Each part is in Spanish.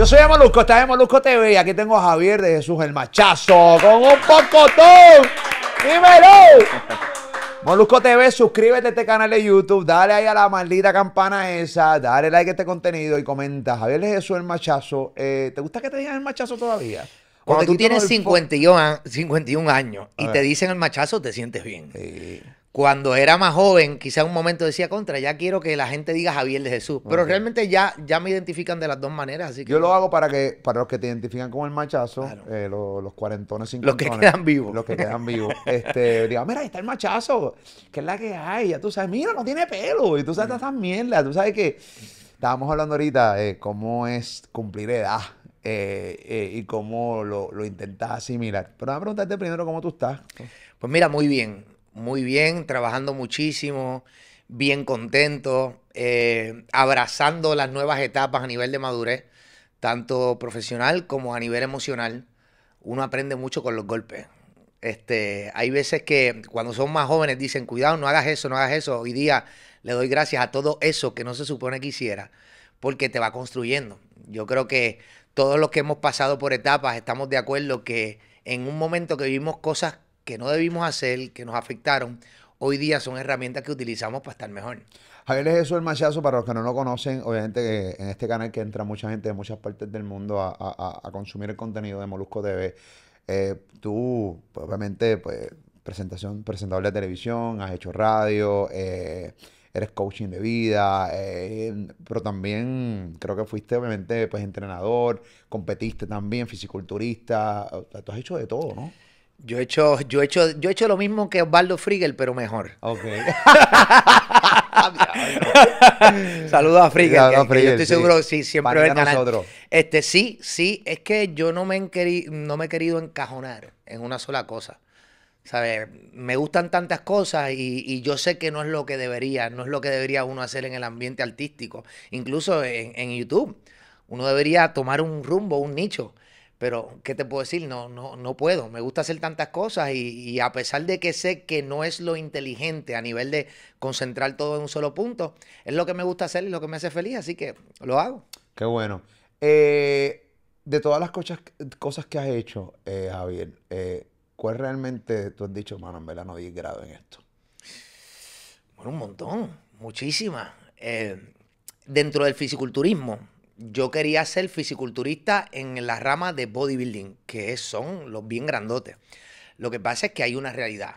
Yo soy Molusco, estás en Molusco TV. y Aquí tengo a Javier de Jesús el Machazo con un pocotón. ¡Dímelo! Molusco TV, suscríbete a este canal de YouTube, dale ahí a la maldita campana esa, dale like a este contenido y comenta. Javier de Jesús el Machazo. Eh, ¿Te gusta que te digan el machazo todavía? Cuando tú tienes 51, 51 años y te dicen el machazo, te sientes bien. Sí cuando era más joven, quizá un momento decía contra, ya quiero que la gente diga Javier de Jesús. Pero realmente ya, ya me identifican de las dos maneras. Así que... Yo lo hago para que para los que te identifican con el machazo, eh, los, cuarentones, cincuentones. Los que quedan vivos. Los que quedan vivos. este, diga, mira, ahí está el machazo, que es la que hay. Ya tú sabes, mira, no tiene pelo. Y tú sabes, tan mierdas. Tú sabes que estábamos hablando ahorita de eh, cómo es cumplir edad. Eh, y cómo lo, lo intentas asimilar. Pero voy a preguntarte primero cómo tú estás. Pues mira, muy bien muy bien, trabajando muchísimo, bien contento, eh, abrazando las nuevas etapas a nivel de madurez, tanto profesional como a nivel emocional. Uno aprende mucho con los golpes. Este, hay veces que cuando son más jóvenes dicen, cuidado, no hagas eso, no hagas eso. Hoy día le doy gracias a todo eso que no se supone que hiciera, porque te va construyendo. Yo creo que todos los que hemos pasado por etapas estamos de acuerdo que en un momento que vivimos cosas que no debimos hacer, que nos afectaron, hoy día son herramientas que utilizamos para estar mejor. Javier es eso el machazo, para los que no lo conocen, obviamente que en este canal que entra mucha gente de muchas partes del mundo a, consumir el contenido de Molusco TV, eh, tú pues, obviamente pues, presentación, presentador de televisión, has hecho radio, eh, eres coaching de vida, eh, pero también creo que fuiste obviamente pues entrenador, competiste también, fisiculturista, tú has hecho de todo, ¿no? Yo he hecho, yo he hecho, yo he hecho lo mismo que Osvaldo Frigel, pero mejor. Ok. Saludos a Frigel. yo estoy sí. seguro, sí, siempre Nosotros. Este, sí, sí, es que yo no me, he no me he querido encajonar en una sola cosa. Me gustan tantas cosas y, yo sé que no es lo que debería, no es lo que debería uno hacer en el ambiente artístico. Incluso en YouTube. Uno debería tomar un rumbo, un nicho. Pero, ¿qué te puedo decir? No, no, no puedo. Me gusta hacer tantas cosas y, a pesar de que sé que no es lo inteligente a nivel de concentrar todo en un solo punto, es lo que me gusta hacer y lo que me hace feliz, así que lo hago. Qué bueno. Eh, de todas las cosas, que has hecho, eh, Javier, eh, ¿cuál realmente tú has dicho, mano, en verdad no di grado en esto? Bueno, un montón, muchísimas. dentro del fisiculturismo, yo quería ser fisiculturista en la rama de bodybuilding, que son los bien grandotes. Lo que pasa es que hay una realidad.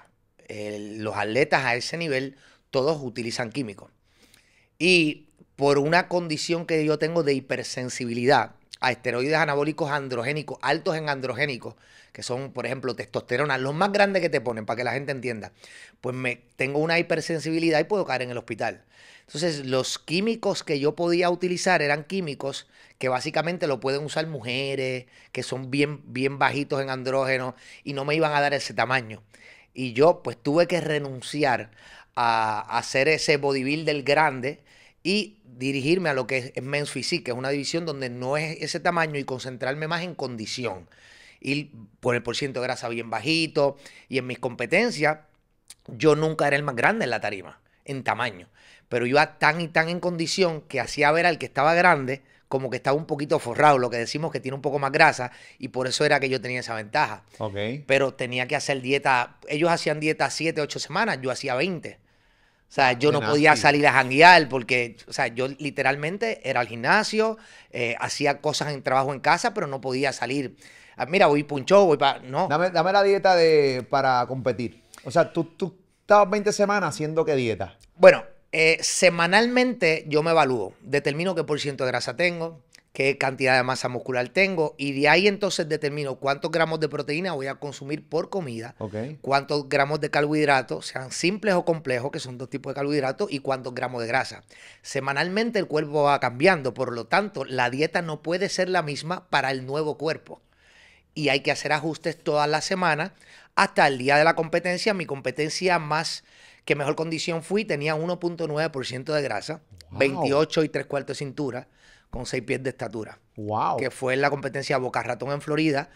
los atletas a ese nivel, todos utilizan químicos. Y por una condición que yo tengo de hipersensibilidad a esteroides anabólicos androgénicos, altos en androgénicos, que son, por ejemplo, testosterona, los más grandes que te ponen, para que la gente entienda, pues me, tengo una hipersensibilidad y puedo caer en el hospital. Entonces, los químicos que yo podía utilizar eran químicos que básicamente lo pueden usar mujeres, que son bien, bien bajitos en andrógeno y no me iban a dar ese tamaño. Y yo pues tuve que renunciar a, hacer ese del grande y dirigirme a lo que es, Men's Physique, que es una división donde no es ese tamaño y concentrarme más en condición. Y por el porcentaje de grasa bien bajito y en mis competencias yo nunca era el más grande en la tarima en tamaño, pero iba tan y tan en condición que hacía ver al que estaba grande como que estaba un poquito forrado, lo que decimos que tiene un poco más grasa y por eso era que yo tenía esa ventaja. Pero tenía que hacer dieta, ellos hacían dieta 7, 8 semanas, yo hacía 20. O sea, yo no podía salir a janguear porque, o sea, yo literalmente era al gimnasio, eh, hacía cosas en trabajo en casa, pero no podía salir. Ah, mira, voy puncho, voy para... No. Dame, dame, la dieta de, para competir. O sea, tú, tú 20 semanas haciendo qué dieta? Bueno, eh, semanalmente yo me evalúo, determino qué por ciento de grasa tengo, qué cantidad de masa muscular tengo y de ahí entonces determino cuántos gramos de proteína voy a consumir por comida, cuántos gramos de carbohidratos, sean simples o complejos, que son dos tipos de carbohidratos, y cuántos gramos de grasa. Semanalmente el cuerpo va cambiando, por lo tanto la dieta no puede ser la misma para el nuevo cuerpo y hay que hacer ajustes todas las semanas hasta el día de la competencia. Mi competencia más que mejor condición fui tenía 1.9% de grasa, 28 y 3 cuartos de cintura, con 6 pies de estatura. Wow. Que fue en la competencia Boca Ratón en Florida,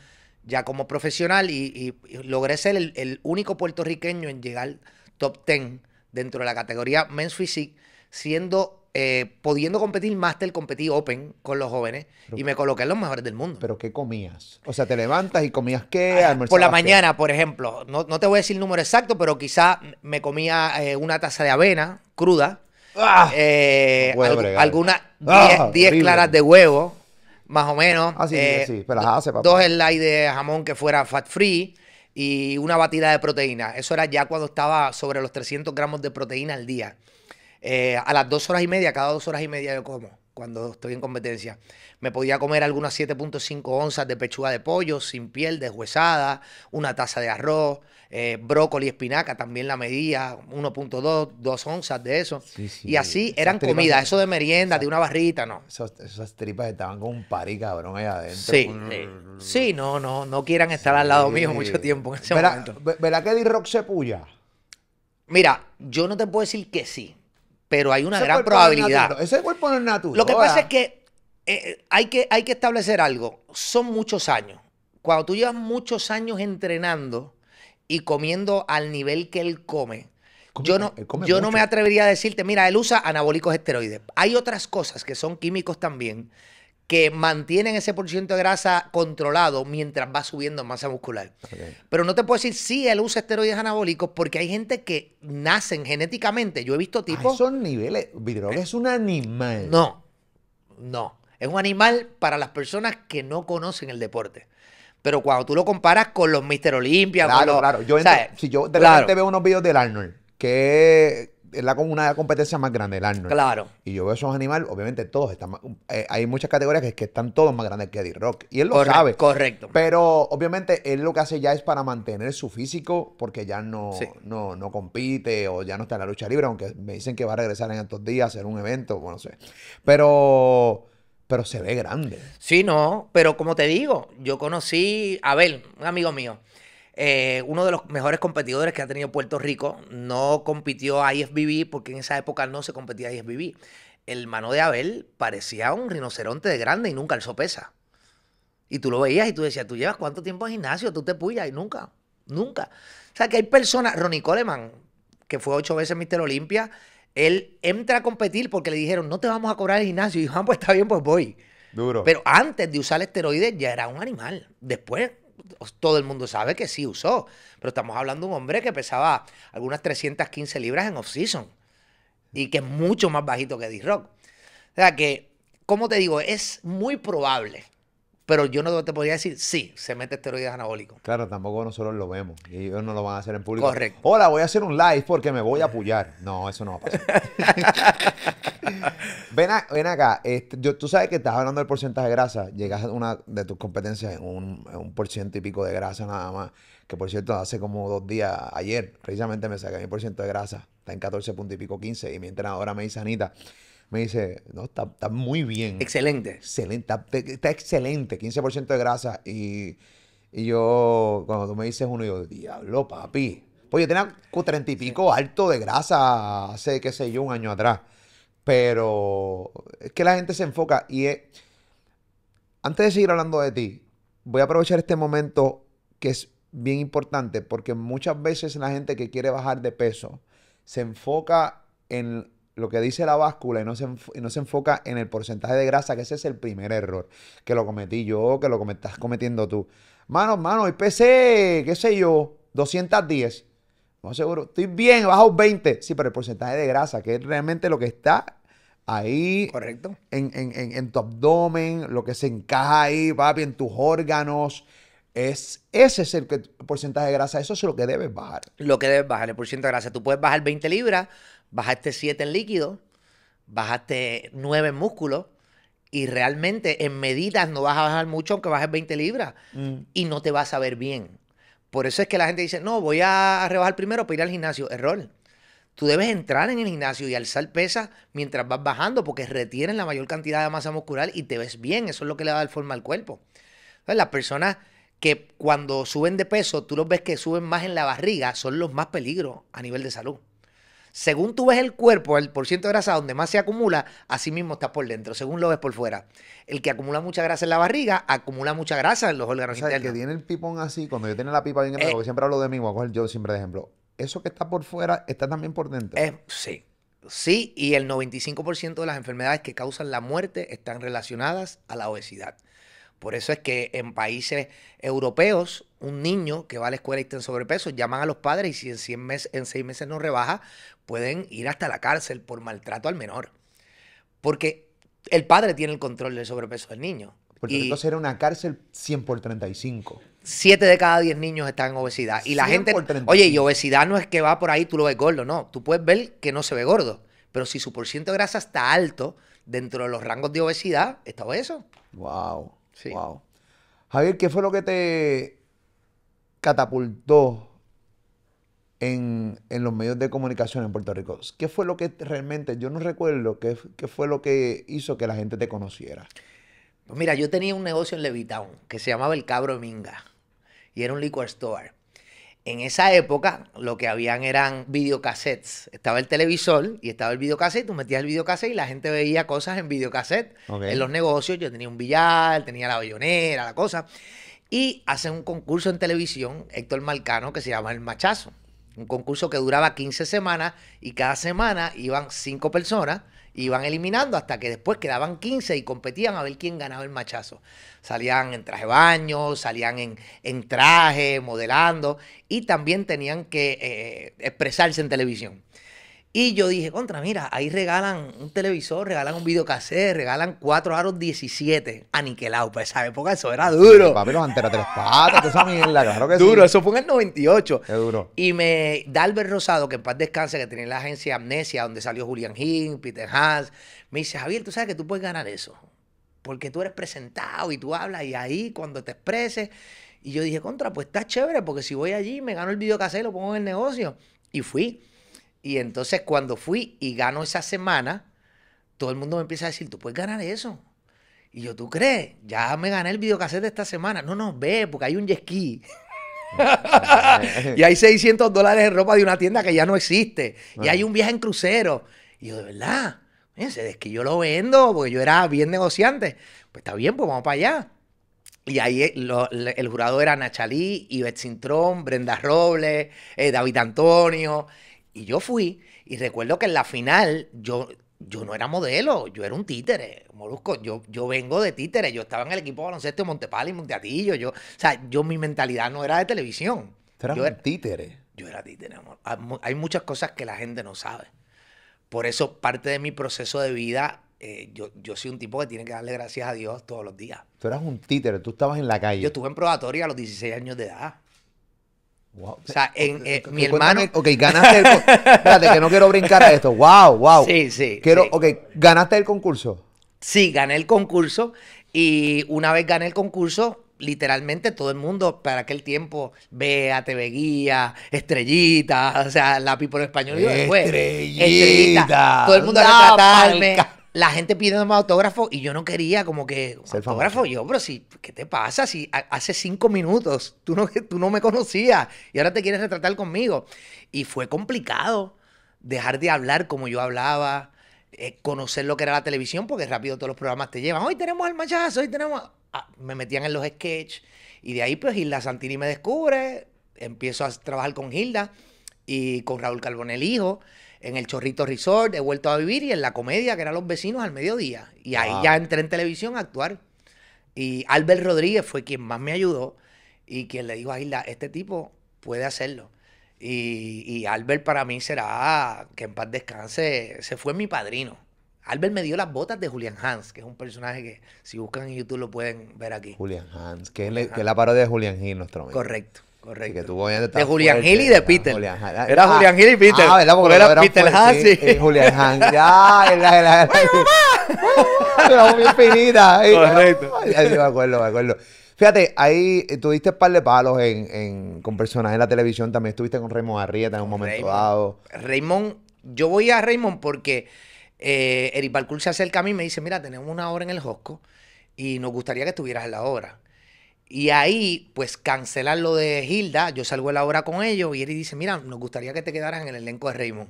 ya como profesional, y, logré ser el, el, único puertorriqueño en llegar top 10 dentro de la categoría Men's Physique, siendo eh, pudiendo competir máster, competí Open con los jóvenes y me coloqué en los mejores del mundo. ¿Pero qué comías? O sea, ¿te levantas y comías qué? Ah, por la mañana, por ejemplo. No, te voy a decir el número exacto, pero quizá me comía eh, una taza de avena cruda, ah, eh, algunas 10 ah, claras de huevo, más o menos. Así, sí, Dos slides de jamón que fuera fat free y una batida de proteína. Eso era ya cuando estaba sobre los 300 gramos de proteína al día. Eh, a las dos horas y media, cada dos horas y media yo como cuando estoy en competencia. Me podía comer algunas 7.5 onzas de pechuga de pollo, sin piel, deshuesada, una taza de arroz, eh, brócoli, espinaca, también la medía, 1.2, 2 onzas de eso. Y así eran comidas, eso de merienda, de una barrita, no. Esas, tripas estaban con un pari, cabrón, ahí adentro. Mm. Sí, sí, no, no, no quieran estar al lado mío mucho tiempo en ese momento. que D-Rock se puya? Mira, yo no te puedo decir que sí pero hay una gran probabilidad. es ese cuerpo no es natural. Lo que pasa es que, eh, hay que hay que establecer algo. Son muchos años. Cuando tú llevas muchos años entrenando y comiendo al nivel que él come, yo no, yo no me atrevería a decirte, mira, él usa anabólicos esteroides. Hay otras cosas que son químicos también que mantienen ese porcentaje de grasa controlado mientras va subiendo masa muscular. Pero no te puedo decir si él usa esteroides anabólicos porque hay gente que nacen genéticamente. Yo he visto tipos... son niveles... Vidroga es un animal. No, no. Es un animal para las personas que no conocen el deporte. Pero cuando tú lo comparas con los Mister Olimpia... Claro, claro. si yo de repente veo unos videos del Arnold que es la, una competencia más grande, del año Claro. Y yo veo esos animales, obviamente todos están eh, hay muchas categorías que, están todos más grandes que Eddie Rock. Y él lo sabe. Correcto. Pero obviamente él lo que hace ya es para mantener su físico, porque ya no, no, no compite o ya no está en la lucha libre, aunque me dicen que va a regresar en estos días a hacer un evento, bueno, no sé. Pero pero se ve grande. Sí, no, pero como te digo, yo conocí a Abel, un amigo mío. Eh, uno de los mejores competidores que ha tenido Puerto Rico. No compitió a IFBB porque en esa época no se competía a IFBB. El mano de Abel parecía un rinoceronte de grande y nunca alzó pesa. Y tú lo veías y tú decías, tú llevas cuánto tiempo en gimnasio, tú te puyas y nunca, nunca. O sea que hay personas, Ronnie Coleman, que fue ocho veces Mister Olimpia, él entra a competir porque le dijeron, no te vamos a cobrar el gimnasio. Y ah, pues está bien, pues voy. Duro. Pero antes de usar el esteroide ya era un animal. Después todo el mundo sabe que sí usó, pero estamos hablando de un hombre que pesaba algunas 315 libras en off-season y que es mucho más bajito que D-Rock. O sea que, como te digo, es muy probable pero yo no te podría decir, sí, se mete esteroides anabólicos. Claro, tampoco nosotros lo vemos. Y ellos no lo van a hacer en público. Correcto. Hola, voy a hacer un live porque me voy a apoyar. No, eso no va a pasar. ven, acá. Este, tú sabes que estás hablando del porcentaje de grasa. Llegas a una de tus competencias en un, por ciento y pico de grasa nada más. Que por cierto, hace como dos días, ayer, precisamente me saqué mi por ciento de grasa. Está en 14 punto y pico 15. Y mi entrenadora me dice, Anita, me dice, no, está, está muy bien. Excelente. Excelente, está, excelente, 15% de grasa. Y, yo, cuando tú me dices uno, yo, diablo, papi. Pues yo tenía 30 y pico alto de grasa hace, qué sé yo, un año atrás. Pero es que la gente se enfoca y Antes de seguir hablando de ti, voy a aprovechar este momento que es bien importante porque muchas veces la gente que quiere bajar de peso se enfoca en lo que dice la báscula y no, se no se enfoca en el porcentaje de grasa, que ese es el primer error, que lo cometí yo, que lo estás cometiendo tú. Mano, mano, y PC, qué sé yo, 210. No seguro, estoy bien, bajo 20. Sí, pero el porcentaje de grasa, que es realmente lo que está ahí. Correcto. En, tu abdomen, lo que se encaja ahí, va bien tus órganos. Es, ese es el porcentaje de grasa, eso es lo que debes bajar. Lo que debes bajar, el porcentaje de grasa. Tú puedes bajar 20 libras, bajaste 7 en líquido, bajaste 9 en músculo y realmente en medidas no vas a bajar mucho aunque bajes 20 libras mm. y no te vas a ver bien. Por eso es que la gente dice, no, voy a rebajar primero para ir al gimnasio. Error. Tú debes entrar en el gimnasio y alzar pesas mientras vas bajando porque retienen la mayor cantidad de masa muscular y te ves bien. Eso es lo que le da a forma al cuerpo. Entonces, las personas que cuando suben de peso, tú los ves que suben más en la barriga, son los más peligros a nivel de salud según tú ves el cuerpo, el porcentaje de grasa donde más se acumula, así mismo estás por dentro, según lo ves por fuera. El que acumula mucha grasa en la barriga, acumula mucha grasa en los órganos o sea, El que tiene el pipón así, cuando yo tiene la pipa bien grande, eh, siempre hablo de mí, voy a coger yo siempre de ejemplo. Eso que está por fuera está también por dentro. sí. Sí, y el 95% de las enfermedades que causan la muerte están relacionadas a la obesidad. Por eso es que en países europeos, un niño que va a la escuela y está en sobrepeso, llaman a los padres y si en, 100 en seis meses no rebaja, pueden ir hasta la cárcel por maltrato al menor. Porque el padre tiene el control del sobrepeso del niño. Porque entonces era una cárcel 100 por 35. Siete de cada diez niños están en obesidad. Y la gente. Oye, y obesidad no es que va por ahí, tú lo ves gordo, no. Tú puedes ver que no se ve gordo. Pero si su porcentaje de grasa está alto, dentro de los rangos de obesidad, está obeso. ¡Wow! Wow. Javier, ¿qué fue lo que te catapultó en, los medios de comunicación en Puerto Rico? ¿Qué fue lo que realmente, yo no recuerdo, qué, qué fue lo que hizo que la gente te conociera? Pues mira, yo tenía un negocio en Levittown que se llamaba El Cabro Minga y era un liquor store en esa época lo que habían eran videocassettes. Estaba el televisor y estaba el videocassette. Tú metías el videocassette y la gente veía cosas en videocassette. En los negocios yo tenía un billar, tenía la bayonera, la cosa. Y hacen un concurso en televisión, Héctor Malcano, que se llama El Machazo un concurso que duraba 15 semanas y cada semana iban 5 personas, iban eliminando hasta que después quedaban 15 y competían a ver quién ganaba el machazo. Salían en traje baño, salían en, traje, modelando y también tenían que eh, expresarse en televisión. Y yo dije, contra, mira, ahí regalan un televisor, regalan un videocassette, regalan cuatro aros 17 aniquelado. Pues esa época eso era duro. papi, los anteras tres patas, esa mierda, claro que Duro, eso fue en el 98. Qué duro. Y me, Dalbert Rosado, que en paz descanse, que tenía la agencia Amnesia, donde salió Julian Hing, Peter Hans, me dice, Javier, tú sabes que tú puedes ganar eso. Porque tú eres presentado y tú hablas y ahí cuando te expreses. Y yo dije, contra, pues está chévere, porque si voy allí me gano el videocassette, lo pongo en el negocio. Y fui. Y entonces cuando fui y gano esa semana, todo el mundo me empieza a decir, tú puedes ganar eso. Y yo, ¿tú crees? Ya me gané el videocassette de esta semana. No, no, ve, porque hay un yesquí. y hay 600 dólares en ropa de una tienda que ya no existe. Y hay un viaje en crucero. Y yo, de verdad, fíjense, es que yo lo vendo, porque yo era bien negociante. Pues está bien, pues vamos para allá. Y ahí eh, el jurado era Nachalí, Ivette Sintrón, Brenda Robles, eh, David Antonio. Y yo fui y recuerdo que en la final yo, yo no era modelo, yo era un títere. Molusco, yo, yo vengo de títere, yo estaba en el equipo de baloncesto de Montepal y Monteatillo. Yo, o sea, yo mi mentalidad no era de televisión. yo era títere. Yo era títere, amor. Hay muchas cosas que la gente no sabe. Por eso parte de mi proceso de vida eh, yo, yo, soy un tipo que tiene que darle gracias a Dios todos los días. Tú eras un títere, tú estabas en la calle. Yo estuve en probatoria a los 16 años de edad. Wow. O sea, en, eh, mi hermano. Ok, ganaste el Espérate, que no quiero brincar a esto. Wow, wow. Sí, sí. Quiero, sí. ok, ¿ganaste el concurso? Sí, gané el concurso. Y una vez gané el concurso, literalmente todo el mundo para aquel tiempo ve a TV Guía, Estrellita, o sea, la en Español. Estrellita. Todo el mundo a retratarme la gente pidiéndome autógrafo y yo no quería como que autógrafo yo, pero si, ¿qué te pasa? Si hace cinco minutos tú no, tú no me conocías y ahora te quieres retratar conmigo. Y fue complicado dejar de hablar como yo hablaba, eh, conocer lo que era la televisión, porque rápido todos los programas te llevan. Hoy tenemos al machazo, hoy tenemos... me metían en los sketches y de ahí pues Hilda Santini me descubre, empiezo a trabajar con Hilda y con Raúl Carbonel hijo en el Chorrito Resort, he vuelto a vivir y en la comedia, que eran los vecinos al mediodía. Y ahí ya entré en televisión a actuar. Y Albert Rodríguez fue quien más me ayudó y quien le dijo a Isla, este tipo puede hacerlo. Y, y Albert para mí será, que en paz descanse, se fue mi padrino. Albert me dio las botas de Julian Hans, que es un personaje que si buscan en YouTube lo pueden ver aquí. Julian Hans, que, es, la, parodia de Julian Hill nuestro amigo. Correcto. Correcto. de ah, Julián Gil y de Peter. era Julián Julian Hill y Peter. Ah, ¿verdad? Porque era Peter Hansi. Julian Hansi. Ya, era, era, muy Correcto. me acuerdo, me acuerdo. Fíjate, ahí tuviste un par de palos en, con personajes en la televisión. También estuviste con Raymond Arrieta en un momento dado. Raymond, yo voy a Raymond porque eh, Eric se acerca a mí y me dice, mira, tenemos una obra en el Josco y nos gustaría que estuvieras en la obra. Y ahí, pues cancelar lo de Hilda, yo salgo a la obra con ellos y él dice, mira, nos gustaría que te quedaras en el elenco de Raymond.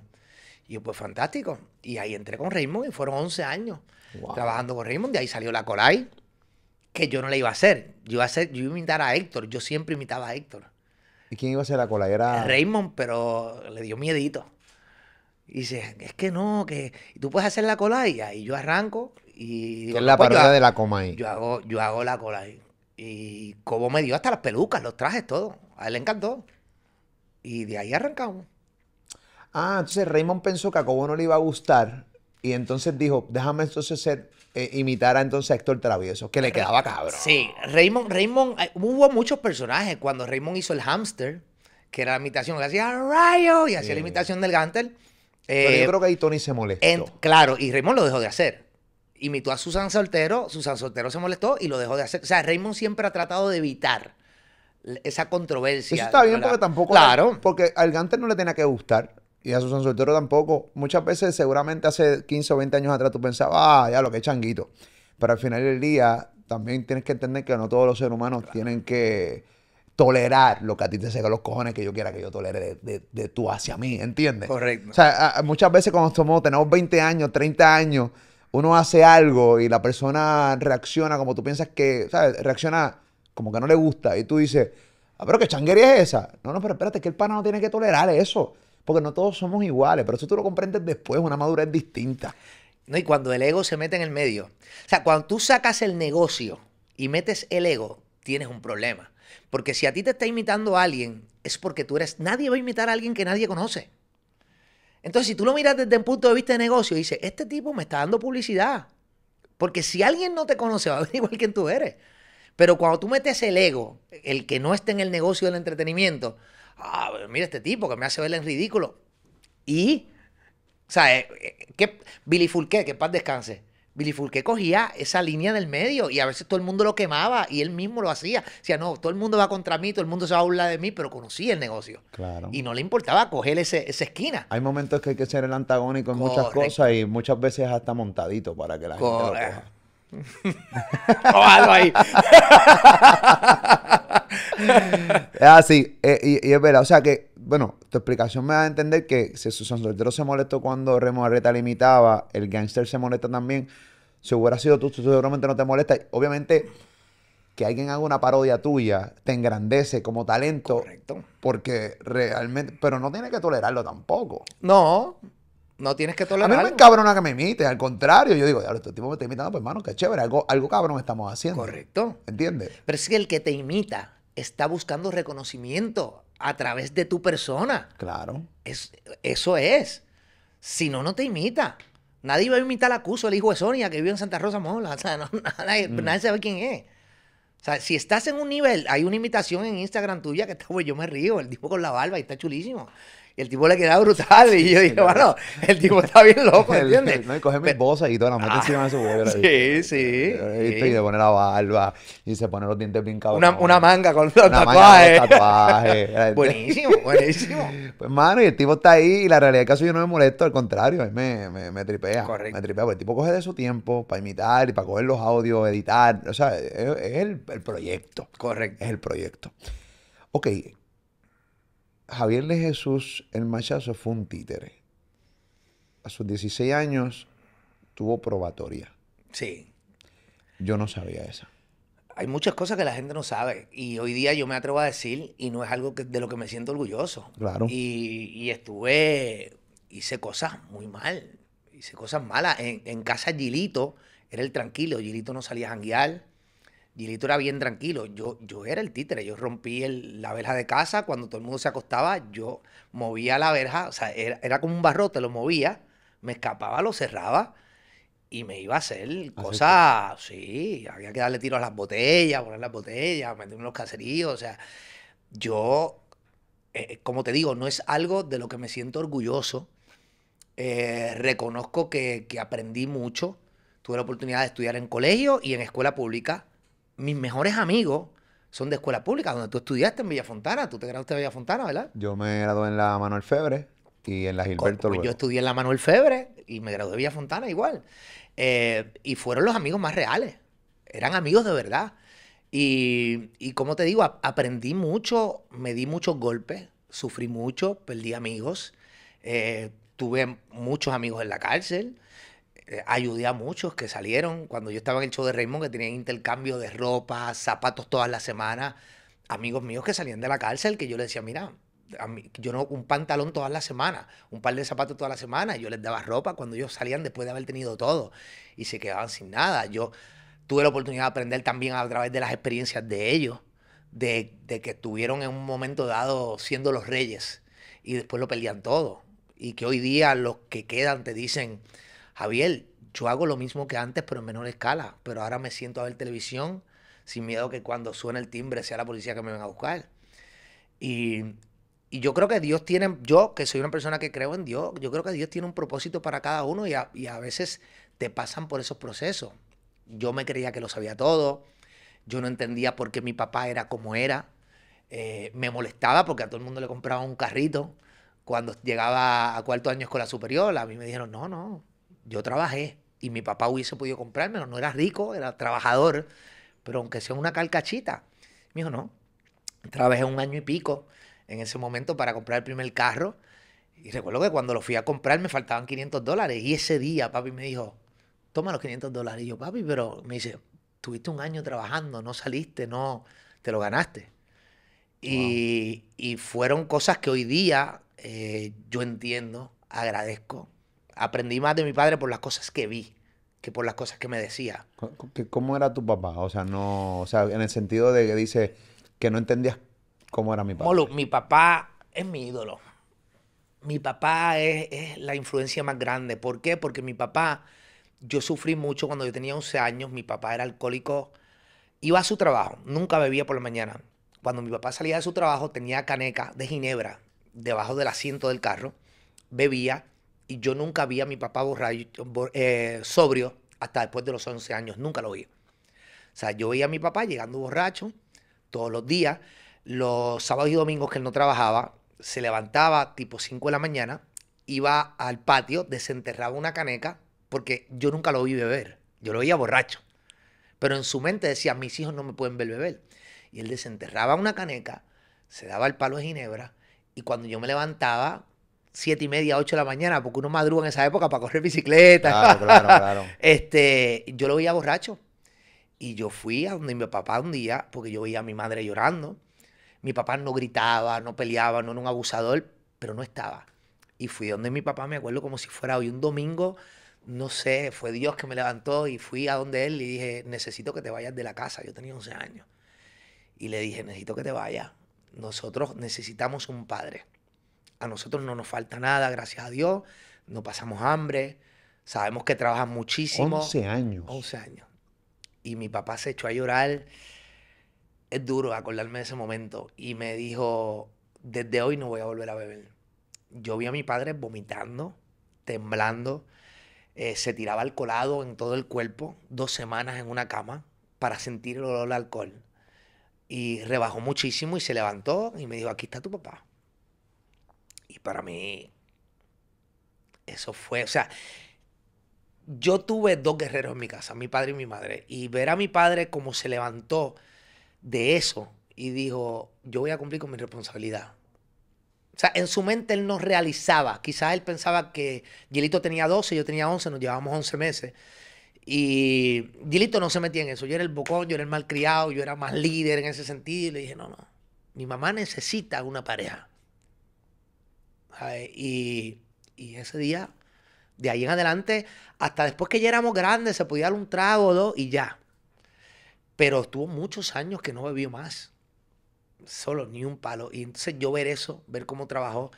Y yo, pues fantástico. Y ahí entré con Raymond y fueron 11 años trabajando con Raymond. y ahí salió la Colay, que yo no la iba a hacer. Yo iba a, hacer, yo a imitar a Héctor, yo siempre imitaba a Héctor. ¿Y quién iba a hacer la Colay? Era... Raymond, pero le dio miedito. Y dice, es que no, que tú puedes hacer la Colay. Y ahí yo arranco y... es la pues, de la coma Yo hago, yo hago la Colay. Y Cobo me dio hasta las pelucas, los trajes, todo. A él le encantó. Y de ahí arrancamos. Ah, entonces Raymond pensó que a Cobo no le iba a gustar. Y entonces dijo, déjame entonces eh, imitar a entonces Héctor Travieso, que le quedaba cabrón. Sí, Raymond, Raymond, eh, hubo muchos personajes. Cuando Raymond hizo el hamster, que era la imitación, le hacía rayo y hacía la imitación del Gantel. Pero yo eh, creo que ahí Tony se molestó. claro, y Raymond lo dejó de hacer imitó a Susan Soltero, Susan Soltero se molestó y lo dejó de hacer. O sea, Raymond siempre ha tratado de evitar esa controversia. Eso está bien porque tampoco... Claro. porque al Gante no le tenía que gustar y a Susan Soltero tampoco. Muchas veces, seguramente hace 15 o 20 años atrás, tú pensabas, ah, ya lo que es changuito. Pero al final del día, también tienes que entender que no todos los seres humanos tienen que tolerar lo que a ti te que los cojones que yo quiera que yo tolere de, tú hacia mí, ¿entiendes? Correcto. O sea, muchas veces cuando somos, tenemos 20 años, 30 años, uno hace algo y la persona reacciona como tú piensas que, ¿sabes? Reacciona como que no le gusta y tú dices, ah, pero qué changuería es esa. No, no, pero espérate, que el pana no tiene que tolerar eso, porque no todos somos iguales, pero eso tú lo comprendes después, una madurez distinta. No, y cuando el ego se mete en el medio, o sea, cuando tú sacas el negocio y metes el ego, tienes un problema. Porque si a ti te está imitando alguien, es porque tú eres. Nadie va a imitar a alguien que nadie conoce. Entonces, si tú lo miras desde el punto de vista de negocio, dices, este tipo me está dando publicidad. Porque si alguien no te conoce, va a ver igual quien tú eres. Pero cuando tú metes el ego, el que no está en el negocio del entretenimiento, ah, mira este tipo que me hace ver en ridículo. Y, o sea, eh, eh, qué Billy que paz descanse, Billy que cogía esa línea del medio y a veces todo el mundo lo quemaba y él mismo lo hacía. O sea, no, todo el mundo va contra mí, todo el mundo se va a burlar de mí, pero conocía el negocio. Claro. Y no le importaba coger ese, esa esquina. Hay momentos que hay que ser el antagónico en muchas cosas y muchas veces hasta montadito para que la gente lo coja. Oh, ahí. es así, ah, eh, y, es verdad. O sea que, bueno, tu explicación me va a entender que si Susan Soltero se molestó cuando Remo Arreta limitaba, el gangster se molesta también. Si hubiera sido tú, seguramente no te molesta. Obviamente, que alguien haga una parodia tuya te engrandece como talento. Correcto. Porque realmente. Pero no tienes que tolerarlo tampoco. No. No tienes que tolerarlo. A mí no me encabrona que me imite, al contrario. Yo digo, este tipo me está imitando, pues hermano, qué chévere, algo, algo cabrón estamos haciendo. Correcto. ¿Entiendes? Pero es que el que te imita está buscando reconocimiento a través de tu persona. Claro. eso es. Si no, no te imita. Nadie va a imitar a Cuso, el hijo de Sonia, que vive en Santa Rosa Mola. O sea, no, mm. nadie, sabe quién es. O sea, si estás en un nivel, hay una imitación en Instagram tuya que está, pues yo me río, el tipo con la barba y está chulísimo. Y el tipo le quedaba brutal. y yo dije, bueno, el tipo está bien loco, ¿entiendes? no, y coge mi y toda la mete encima de su huevo. Sí, sí. Y le pone la barba y se pone los dientes bien Una, una, manga con los tatuajes. buenísimo, buenísimo. Pues, mano, y el tipo está ahí y la realidad es que yo no me molesto, al contrario, me, me, me tripea. Correcto. Me tripea, porque el tipo coge de su tiempo para imitar y para coger los audios, editar. O sea, es, el, el proyecto. Correcto. Es el proyecto. Ok, Javier de Jesús, el machazo, fue un títere. A sus 16 años tuvo probatoria. Sí. Yo no sabía eso. Hay muchas cosas que la gente no sabe y hoy día yo me atrevo a decir y no es algo de lo que me siento orgulloso. Claro. Y, estuve, hice cosas muy mal, hice cosas malas. En, en casa Gilito era el tranquilo, Gilito no salía a janguear, Gilito era bien tranquilo. Yo, yo era el títere. Yo rompí la verja de casa cuando todo el mundo se acostaba. Yo movía la verja, o sea, era, como un barrote, lo movía, me escapaba, lo cerraba y me iba a hacer cosas. Sí, había que darle tiro a las botellas, poner las botellas, meterme en los caseríos. O sea, yo, eh, eh, como te digo, no es algo de lo que me siento orgulloso. Eh, reconozco que aprendí mucho. Tuve la oportunidad de estudiar en colegio y en escuela pública mis mejores amigos son de escuela pública, donde tú estudiaste en Villa Fontana, tú te graduaste en Villa Fontana, ¿verdad? Yo me gradué en la Manuel Febre y en la Gilberto. Pues yo estudié en la Manuel Febre y me gradué en Villa Fontana igual. Eh, y fueron los amigos más reales, eran amigos de verdad. Y, como te digo, aprendí mucho, me di muchos golpes, sufrí mucho, perdí amigos, eh, tuve muchos amigos en la cárcel. Eh, ayudé a muchos que salieron cuando yo estaba en el show de Raymond, que tenían intercambio de ropa, zapatos todas las semanas. Amigos míos que salían de la cárcel, que yo les decía, mira, yo no, un pantalón todas las semanas, un par de zapatos todas las semanas. Yo les daba ropa cuando ellos salían después de haber tenido todo y se quedaban sin nada. Yo tuve la oportunidad de aprender también a través de las experiencias de ellos, de, que estuvieron en un momento dado siendo los reyes y después lo perdían todo. Y que hoy día los que quedan te dicen, Javier, yo hago lo mismo que antes, pero en menor escala. Pero ahora me siento a ver televisión sin miedo que cuando suene el timbre sea la policía que me venga a buscar. Y, yo creo que Dios tiene, yo que soy una persona que creo en Dios, yo creo que Dios tiene un propósito para cada uno y a, veces te pasan por esos procesos. Yo me creía que lo sabía todo, yo no entendía por qué mi papá era como era, eh, me molestaba porque a todo el mundo le compraba un carrito. Cuando llegaba a cuarto año escuela superior, a mí me dijeron, no, no, yo trabajé y mi papá hubiese podido comprármelo. No era rico, era trabajador, pero aunque sea una calcachita. Me dijo, no, trabajé un año y pico en ese momento para comprar el primer carro. Y recuerdo que cuando lo fui a comprar me faltaban 500 dólares. Y ese día papi me dijo, toma los 500 dólares. Y yo, papi, pero me dice, tuviste un año trabajando, no saliste, no, te lo ganaste. Y, fueron cosas que hoy día eh, yo entiendo, agradezco, aprendí más de mi padre por las cosas que vi que por las cosas que me decía. ¿Cómo era tu papá? O sea, no, o sea, en el sentido de que dice que no entendías cómo era mi papá. mi papá es mi ídolo. Mi papá es, es, la influencia más grande. ¿Por qué? Porque mi papá, yo sufrí mucho cuando yo tenía 11 años, mi papá era alcohólico, iba a su trabajo, nunca bebía por la mañana. Cuando mi papá salía de su trabajo tenía caneca de ginebra debajo del asiento del carro, bebía y yo nunca vi a mi papá borracho, eh, sobrio hasta después de los 11 años, nunca lo vi. O sea, yo veía a mi papá llegando borracho todos los días, los sábados y domingos que él no trabajaba, se levantaba tipo 5 de la mañana, iba al patio, desenterraba una caneca, porque yo nunca lo vi beber, yo lo veía borracho. Pero en su mente decía, mis hijos no me pueden ver beber. Y él desenterraba una caneca, se daba el palo de ginebra, y cuando yo me levantaba, 7 y media, ocho de la mañana, porque uno madruga en esa época para correr bicicleta. Claro, claro, claro. Este, yo lo veía borracho. Y yo fui a donde mi papá un día, porque yo veía a mi madre llorando. Mi papá no gritaba, no peleaba, no era un abusador, pero no estaba. Y fui a donde mi papá, me acuerdo como si fuera hoy un domingo, no sé, fue Dios que me levantó y fui a donde él y dije, necesito que te vayas de la casa. Yo tenía 11 años. Y le dije, necesito que te vayas. Nosotros necesitamos un padre a nosotros no nos falta nada, gracias a Dios. No pasamos hambre. Sabemos que trabajan muchísimo. 11 años. 11 años. Y mi papá se echó a llorar. Es duro acordarme de ese momento. Y me dijo, desde hoy no voy a volver a beber. Yo vi a mi padre vomitando, temblando. Eh, se tiraba al colado en todo el cuerpo, dos semanas en una cama, para sentir el olor al alcohol. Y rebajó muchísimo y se levantó y me dijo, aquí está tu papá para mí, eso fue, o sea, yo tuve dos guerreros en mi casa, mi padre y mi madre, y ver a mi padre como se levantó de eso y dijo, yo voy a cumplir con mi responsabilidad. O sea, en su mente él no realizaba. Quizás él pensaba que Gilito tenía 12, yo tenía 11, nos llevábamos 11 meses. Y Gilito no se metía en eso. Yo era el bocón, yo era el malcriado, yo era más líder en ese sentido. Y le dije, no, no, mi mamá necesita una pareja. Y, ese día, de ahí en adelante, hasta después que ya éramos grandes, se podía dar un trago o dos y ya. Pero estuvo muchos años que no bebió más. Solo, ni un palo. Y entonces yo ver eso, ver cómo trabajó.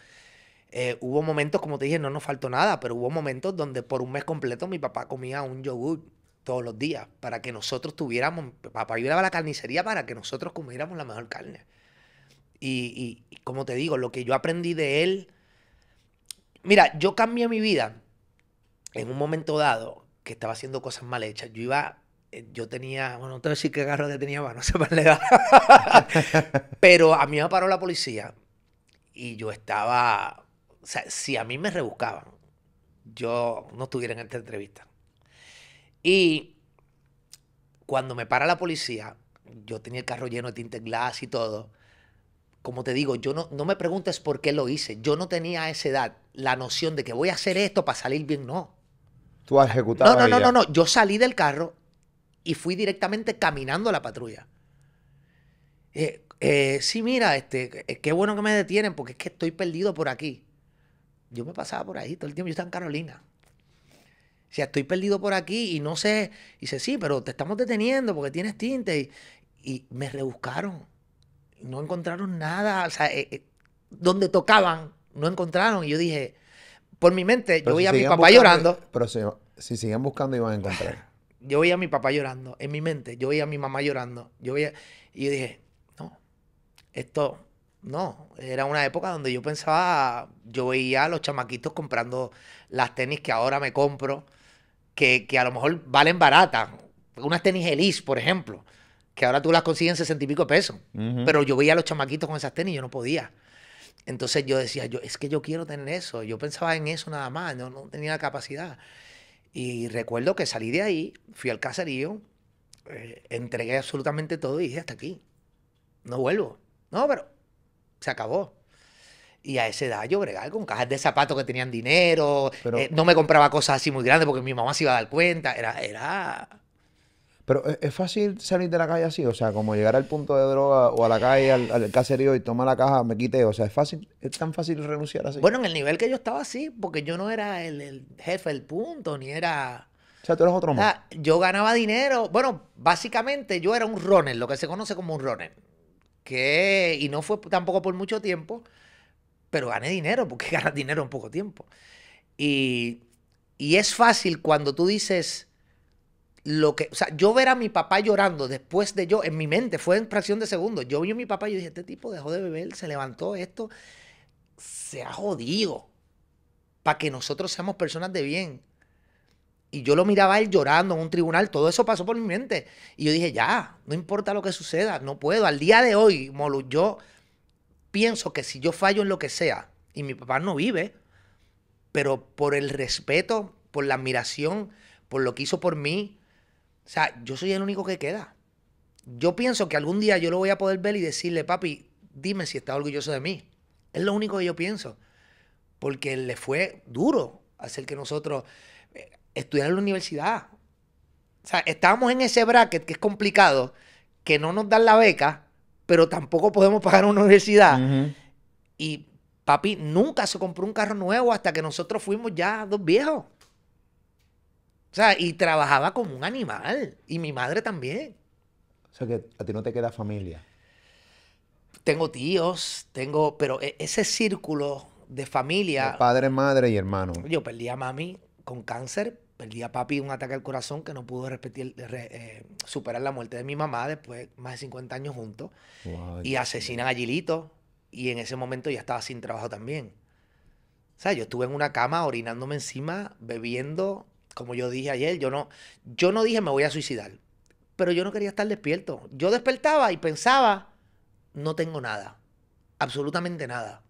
Eh, hubo momentos, como te dije, no nos faltó nada, pero hubo momentos donde por un mes completo mi papá comía un yogur todos los días para que nosotros tuviéramos, papá iba a la carnicería para que nosotros comiéramos la mejor carne. Y, y, y como te digo, lo que yo aprendí de él Mira, yo cambié mi vida en un momento dado que estaba haciendo cosas mal hechas. Yo iba, eh, yo tenía, bueno, no te voy a decir qué carro que tenía mano, se me más la Pero a mí me paró la policía y yo estaba, o sea, si a mí me rebuscaban, yo no estuviera en esta entrevista. Y cuando me para la policía, yo tenía el carro lleno de tinte glass y todo como te digo, yo no, me preguntes por qué lo hice. Yo no tenía a esa edad la noción de que voy a hacer esto para salir bien, no. Tú has ejecutado. No, no, no, no, no. Yo salí del carro y fui directamente caminando a la patrulla. Eh, eh, sí, mira, este, eh, qué bueno que me detienen porque es que estoy perdido por aquí. Yo me pasaba por ahí todo el tiempo, yo estaba en Carolina. O sea, estoy perdido por aquí y no sé. Y dice, sí, pero te estamos deteniendo porque tienes tinte. Y, y me rebuscaron no encontraron nada. O sea, eh, eh, donde tocaban, no encontraron. Y yo dije, por mi mente, yo veía a mi papá llorando. Pero si, siguen buscando, iban a encontrar. yo veía a mi papá llorando, en mi mente. Yo veía a mi mamá llorando. Yo veía, y yo dije, no, esto, no. Era una época donde yo pensaba, yo veía a los chamaquitos comprando las tenis que ahora me compro, que, a lo mejor valen baratas. Unas tenis Elise, por ejemplo que ahora tú las consigues en 60 y pico pesos. Pero yo veía a los chamaquitos con esas tenis y yo no podía. Entonces yo decía, yo, es que yo quiero tener eso. Yo pensaba en eso nada más, no, tenía la capacidad. Y recuerdo que salí de ahí, fui al caserío, eh, entregué absolutamente todo y dije, hasta aquí. No vuelvo. No, pero se acabó. Y a esa edad yo bregaba con cajas de zapatos que tenían dinero. Eh, no me compraba cosas así muy grandes porque mi mamá se iba a dar cuenta. Era, era pero es fácil salir de la calle así, o sea, como llegar al punto de droga o a la calle, al, al caserío y tomar la caja, me quité, o sea, es fácil, es tan fácil renunciar así. Bueno, en el nivel que yo estaba así, porque yo no era el, jefe del punto, ni era... O sea, tú eres otro más. yo ganaba dinero, bueno, básicamente yo era un runner, lo que se conoce como un runner, que, y no fue tampoco por mucho tiempo, pero gané dinero, porque ganas dinero en poco tiempo. Y, y es fácil cuando tú dices lo que, o sea, yo ver a mi papá llorando después de yo, en mi mente, fue en fracción de segundo. Yo vi a mi papá y yo dije, este tipo dejó de beber, se levantó esto, se ha jodido para que nosotros seamos personas de bien. Y yo lo miraba a él llorando en un tribunal, todo eso pasó por mi mente. Y yo dije, ya, no importa lo que suceda, no puedo. Al día de hoy, Molu, yo pienso que si yo fallo en lo que sea, y mi papá no vive, pero por el respeto, por la admiración, por lo que hizo por mí, o sea, yo soy el único que queda. Yo pienso que algún día yo lo voy a poder ver y decirle, papi, dime si está orgulloso de mí. Es lo único que yo pienso. Porque le fue duro hacer que nosotros eh, estudiáramos en la universidad. O sea, estábamos en ese bracket que es complicado, que no nos dan la beca, pero tampoco podemos pagar una universidad. Y papi nunca se compró un carro nuevo hasta que nosotros fuimos ya dos viejos. O sea, y trabajaba como un animal. Y mi madre también. O sea, que a ti no te queda familia. Tengo tíos, tengo. Pero e, ese círculo de familia. padre, madre y hermano. Yo perdí a mami con cáncer, perdí a papi un ataque al corazón que no pudo eh, superar la muerte de mi mamá después de más de 50 años juntos. y asesinan a Gilito. Y en ese momento ya estaba sin trabajo también. O sea, yo estuve en una cama orinándome encima, bebiendo, como yo dije ayer, yo no, yo no dije me voy a suicidar, pero yo no quería estar despierto. Yo despertaba y pensaba, no tengo nada, absolutamente nada.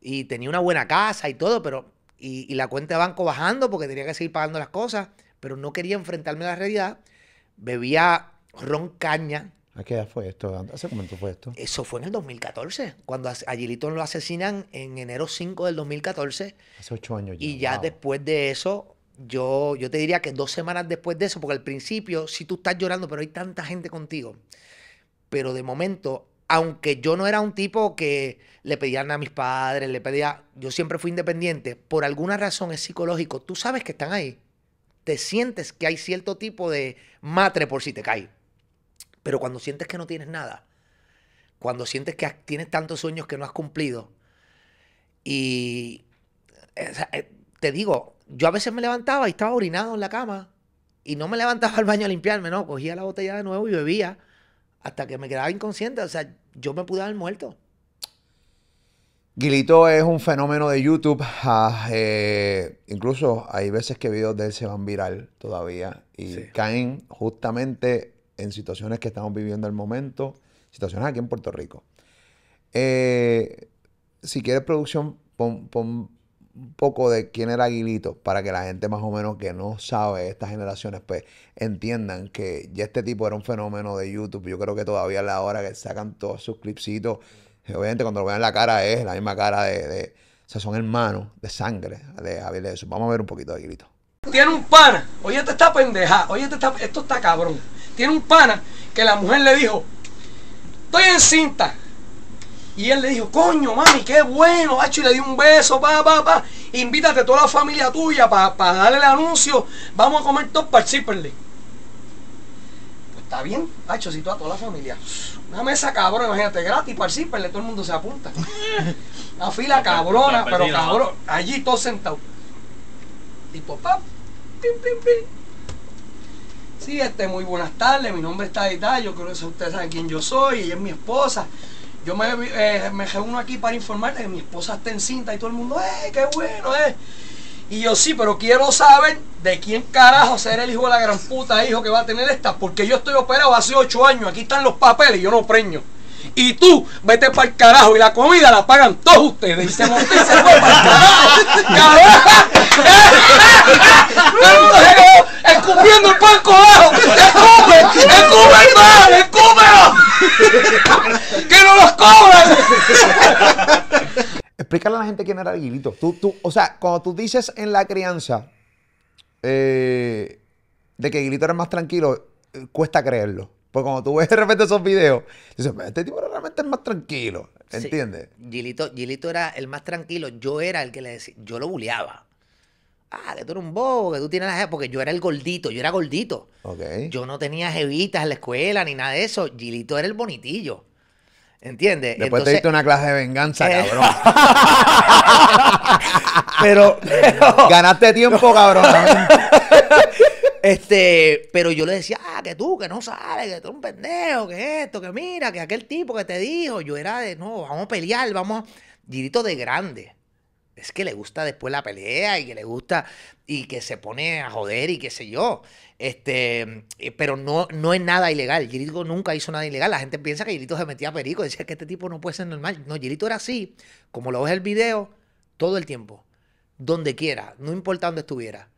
Y tenía una buena casa y todo, pero y, la cuenta de banco bajando porque tenía que seguir pagando las cosas, pero no quería enfrentarme a la realidad. Bebía ron caña, ¿A qué edad fue esto? ¿Hace cuánto fue esto? Eso fue en el 2014, cuando a lo asesinan en enero 5 del 2014. Hace ocho años ya. Y ya después de eso, yo, yo te diría que dos semanas después de eso, porque al principio, si tú estás llorando, pero hay tanta gente contigo. Pero de momento, aunque yo no era un tipo que le pedían a mis padres, le pedía, yo siempre fui independiente, por alguna razón es psicológico, tú sabes que están ahí. Te sientes que hay cierto tipo de matre por si te cae. Pero cuando sientes que no tienes nada, cuando sientes que tienes tantos sueños que no has cumplido, y eh, te digo, yo a veces me levantaba y estaba orinado en la cama y no me levantaba al baño a limpiarme, no, cogía la botella de nuevo y bebía hasta que me quedaba inconsciente, o sea, yo me pude haber muerto. Guilito es un fenómeno de YouTube. Ah, eh, incluso hay veces que videos de él se van viral todavía y caen justamente en situaciones que estamos viviendo al momento, situaciones aquí en Puerto Rico. Eh, si quieres producción, pon un poco de quién era Aguilito para que la gente más o menos que no sabe estas generaciones pues entiendan que ya este tipo era un fenómeno de YouTube. Yo creo que todavía a la hora que sacan todos sus clipsitos, eh, obviamente cuando lo vean la cara es la misma cara de, o sea, son hermanos de sangre de Javier Vamos a ver un poquito de Aguilito. Tiene un pana, oye, esta está pendeja, oye, está, esto está cabrón. Tiene un pana que la mujer le dijo, estoy en cinta y él le dijo, coño, mami, qué bueno, Hacho Y le dio un beso, pa, pa, pa. Invítate toda la familia tuya para darle el anuncio. Vamos a comer todos para Pues está bien, Hacho si a toda la familia. Una mesa cabrona, imagínate, gratis para todo el mundo se apunta. Una fila cabrona, pero cabrón, allí todos sentados. Tipo, pues, pa, pim, pim, pim. Sí, este, muy buenas tardes, mi nombre está tal yo creo que ustedes saben quién yo soy, ella es mi esposa. Yo me, eh, me reúno aquí para informarles que mi esposa está cinta y todo el mundo, ¡eh, qué bueno! Eh. Y yo sí, pero quiero saber de quién carajo será el hijo de la gran puta hijo que va a tener esta, porque yo estoy operado hace ocho años, aquí están los papeles, yo no preño y tú vete para el carajo y la comida la pagan todos ustedes. Y se montó y se fue para carajo. escupiendo el pan cobajo. ¡Escupe! ¡Escupe el pan! ¡Escúpelo! ¡Que no los cobren! Explícale a la gente quién era Aguilito. Tú, tú, o sea, cuando tú dices en la crianza eh, de que Aguilito era más tranquilo, eh, cuesta creerlo. Pues cuando tú ves de repente esos videos, dices, este tipo era realmente el más tranquilo, ¿entiendes? Gilito, Gilito era el más tranquilo, yo era el que le decía, yo lo buleaba. Ah, que tú eres un bobo, que tú tienes e-", Porque yo era el gordito, yo era gordito. Okay. Yo no tenía jevitas en la escuela ni nada de eso. Gilito era el bonitillo. ¿Entiendes? Después te diste una clase de venganza, eh. cabrón. pero, Ganaste tiempo, cabrón. Este, pero yo le decía, ah, que tú, que no sabes, que tú eres un pendejo, que esto, que mira, que aquel tipo que te dijo, yo era de, no, vamos a pelear, vamos a... de grande. Es que le gusta después la pelea y que le gusta y que se pone a joder y qué sé yo. Este, eh, pero no, no es nada ilegal. Girito nunca hizo nada ilegal. La gente piensa que Girito se metía a perico. Decía que este tipo no puede ser normal. No, Girito era así, como lo ves el video, todo el tiempo. Donde quiera, no importa donde estuviera.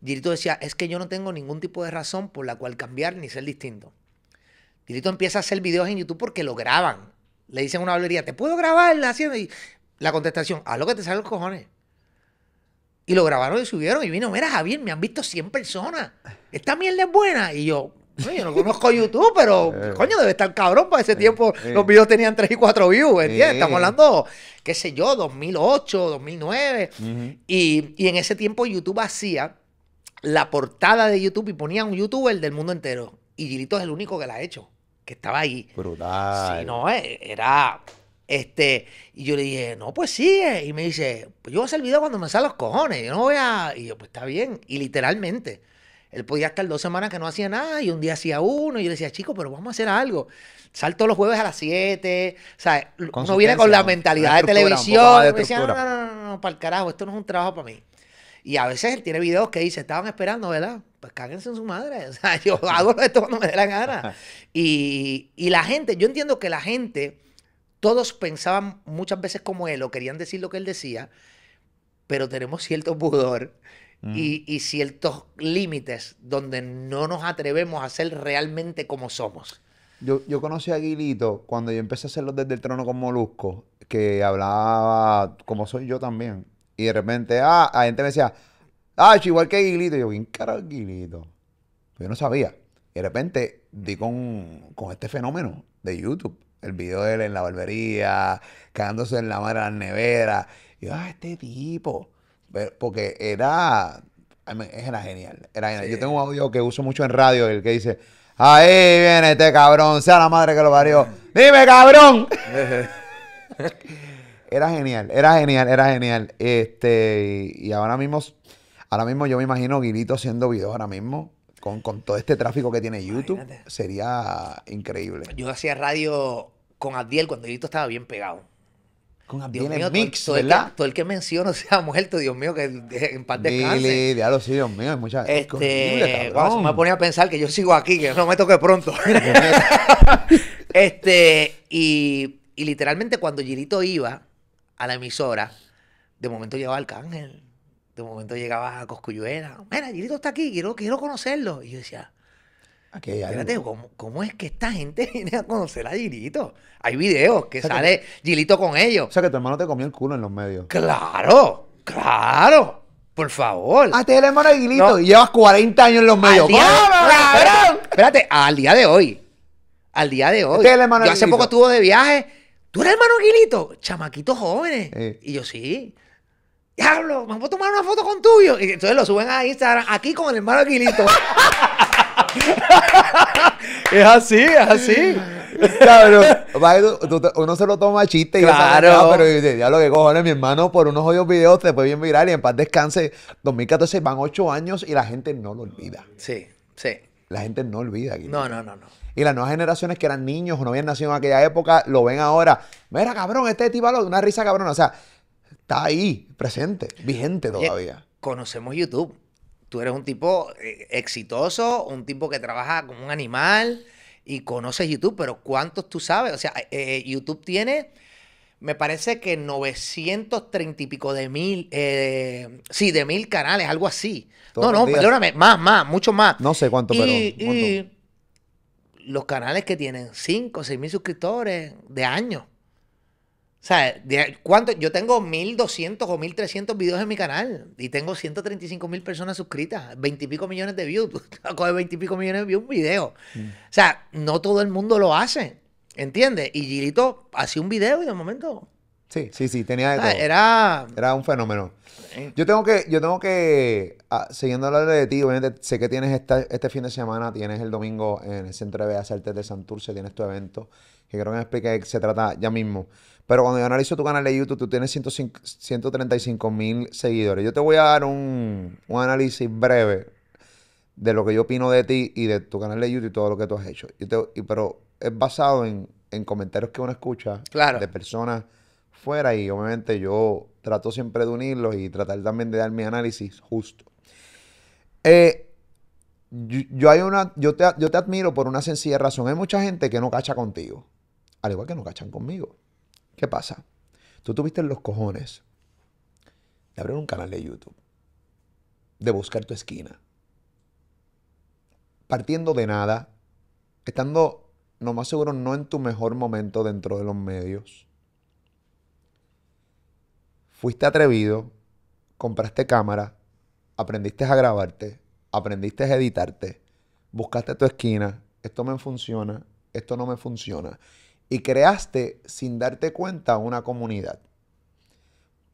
Dirito decía, es que yo no tengo ningún tipo de razón por la cual cambiar ni ser distinto. Dirito empieza a hacer videos en YouTube porque lo graban. Le dicen a una hablería, ¿te puedo grabar haciendo? Y la contestación, haz lo que te salen los cojones. Y lo grabaron y subieron y vino, mira Javier, me han visto 100 personas. Esta mierda es buena. Y yo, yo no conozco YouTube, pero coño, debe estar cabrón. Para ese eh, tiempo eh. los videos tenían 3 y 4 views, ¿entiendes? Estamos eh. hablando, qué sé yo, 2008, 2009. y, y en ese tiempo YouTube hacía la portada de YouTube y ponía un youtuber del mundo entero. Y Gilito es el único que la ha hecho, que estaba ahí. Brutal. Si no, eh, era. Este, y yo le dije, no, pues sigue. Eh". Y me dice, pues yo voy a hacer el video cuando me salen los cojones. Yo no voy a. Y yo, pues está bien. Y literalmente, él podía estar dos semanas que no hacía nada y un día hacía uno. Y yo le decía, chico, pero vamos a hacer algo. Salto los jueves a las 7. O sea, uno viene con la mentalidad de televisión. decía, no, no, no, no, para el carajo, esto no es un trabajo para mí. Y a veces él tiene videos que dice, estaban esperando, ¿verdad? Pues cáguense en su madre. O sea, yo hago esto cuando me dé la gana. Y, la gente, yo entiendo que la gente, todos pensaban muchas veces como él o querían decir lo que él decía, pero tenemos cierto pudor. Mm. Y, ciertos límites donde no nos atrevemos a ser realmente como somos. Yo, conocí a Guilito cuando yo empecé a hacerlo desde el trono con Molusco, que hablaba como soy yo también. Y de repente, ah, la gente me decía, ah, igual que Guilito. yo, bien caro Guilito. yo no sabía. Y de repente di con, este fenómeno de YouTube. El video de él en la barbería, cagándose en la madre de las neveras. Y yo, ah, este tipo. porque era, era genial. Era Yo tengo un audio que uso mucho en radio, el que dice, ahí viene este cabrón, sea la madre que lo parió. Dime, cabrón. Era genial, era genial, era genial. Este, y, ahora mismo, ahora mismo yo me imagino Gilito haciendo videos ahora mismo. Con, todo este tráfico que tiene YouTube, sería increíble. Yo hacía radio con Adiel cuando Gilito estaba bien pegado. Con Abdiel en el mix, todo, ¿verdad? El que, todo el que menciono se ha muerto, Dios mío, que en paz descanse. diablo, sí, Dios mío, es Este, me a pensar que yo sigo aquí, que no me toque pronto. este, y, y, literalmente cuando Girito iba, a la emisora, de momento llegaba Arcángel, de momento llegaba a Coscuyuela. Mira, Gilito está aquí, quiero, quiero conocerlo. Y yo decía, Espérate, ¿cómo, es que esta gente viene a conocer a Gilito? Hay videos que sale Gilito con ellos. O sea que tu hermano te comió el culo en los medios. ¡Claro! ¡Claro! Por favor. Ah, este hermano de Gilito llevas 40 años en los medios. claro Espérate, al día de hoy. Al día de este hoy. Este hace poco estuvo de viaje ¿Tú eres hermano Aguilito? Chamaquitos jóvenes. Y yo, sí. Diablo, vamos a tomar una foto con tuyo. Y entonces lo suben a Instagram, aquí con el hermano Aguilito. es así, es así. Claro, uno se lo toma chiste y ah, claro. pero lo que cojones, mi hermano, por unos hoyos videos te puede bien viral y en paz descanse. 2014 van ocho años y la gente no lo olvida. Sí, sí. La gente no olvida. No, no, no, no. Y las nuevas generaciones que eran niños o no habían nacido en aquella época, lo ven ahora. Mira, cabrón, este tipo de una risa cabrón. O sea, está ahí, presente, vigente todavía. conocemos YouTube. Tú eres un tipo eh, exitoso, un tipo que trabaja como un animal y conoces YouTube, pero ¿cuántos tú sabes? O sea, eh, eh, YouTube tiene, me parece que 930 y pico de mil, sí, de mil canales, algo así. no, no, perdóname, más, más, mucho más. No sé cuánto, pero... Y, los canales que tienen 5, 6 mil suscriptores de año. O sea, ¿cuánto? yo tengo 1200 o 1300 videos en mi canal y tengo 135 mil personas suscritas, 20 y pico millones de views. Tú de 20 y pico millones de views un video. Mm. O sea, no todo el mundo lo hace, ¿entiendes? Y Gilito hace un video y de momento Sí, sí, sí, tenía de ah, Era... Era un fenómeno. Eh. Yo tengo que, yo tengo que, ah, siguiendo la de ti, obviamente sé que tienes esta, este fin de semana, tienes el domingo en el Centro de Bellas Artes de Santurce, tienes tu evento, que creo que me expliqué que se trata ya mismo. Pero cuando yo analizo tu canal de YouTube, tú tienes 135 mil seguidores. Yo te voy a dar un, análisis breve de lo que yo opino de ti y de tu canal de YouTube y todo lo que tú has hecho. y, pero es basado en, comentarios que uno escucha de personas fuera y obviamente yo trato siempre de unirlos y tratar también de dar mi análisis justo. Eh, yo, hay una, yo, te, yo te admiro por una sencilla razón. Hay mucha gente que no cacha contigo, al igual que no cachan conmigo. ¿Qué pasa? Tú tuviste los cojones de abrir un canal de YouTube, de buscar tu esquina, partiendo de nada, estando, no más seguro, no en tu mejor momento dentro de los medios fuiste atrevido, compraste cámara, aprendiste a grabarte, aprendiste a editarte, buscaste tu esquina, esto me funciona, esto no me funciona. Y creaste sin darte cuenta una comunidad.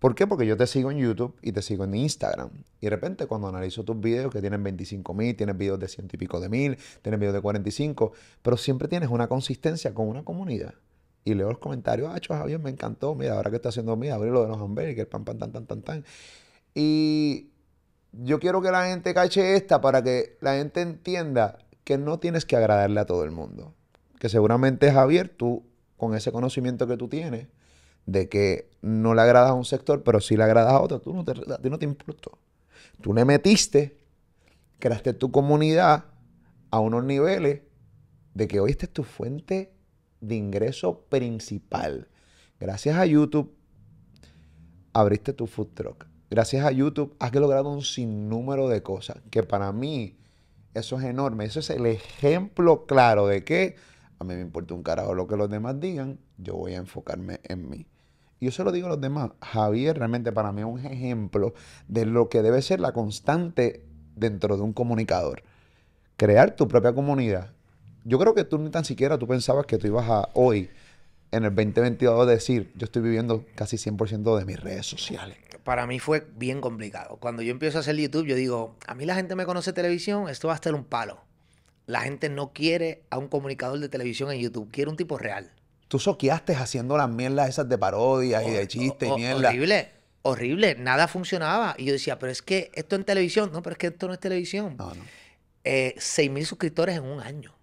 ¿Por qué? Porque yo te sigo en YouTube y te sigo en Instagram. Y de repente cuando analizo tus videos que tienen 25 mil, tienes videos de ciento y pico de mil, tienes videos de 45, pero siempre tienes una consistencia con una comunidad y leo los comentarios, ah, Javier, me encantó, mira, ahora que está haciendo mí, abrir lo de los el pan, pan, tan, tan, tan, tan. Y yo quiero que la gente cache esta para que la gente entienda que no tienes que agradarle a todo el mundo. Que seguramente, Javier, tú, con ese conocimiento que tú tienes, de que no le agradas a un sector, pero sí le agradas a otro, tú no te, a no te importó. Tú le metiste, creaste tu comunidad a unos niveles de que hoy esta es tu fuente de ingreso principal. Gracias a YouTube abriste tu food truck. Gracias a YouTube has logrado un sinnúmero de cosas que para mí eso es enorme. Eso es el ejemplo claro de que a mí me importa un carajo lo que los demás digan, yo voy a enfocarme en mí. Y yo se lo digo a los demás, Javier realmente para mí es un ejemplo de lo que debe ser la constante dentro de un comunicador. Crear tu propia comunidad yo creo que tú ni tan siquiera tú pensabas que tú ibas a hoy, en el 2022, decir, yo estoy viviendo casi 100% de mis redes sociales. Para mí fue bien complicado. Cuando yo empiezo a hacer YouTube, yo digo, a mí la gente me conoce televisión, esto va a ser un palo. La gente no quiere a un comunicador de televisión en YouTube, quiere un tipo real. Tú soqueaste haciendo las mierdas esas de parodias y de chistes y Horrible, horrible, nada funcionaba. Y yo decía, pero es que esto en televisión, no, pero es que esto no es televisión. 6.000 eh, mil suscriptores en un año.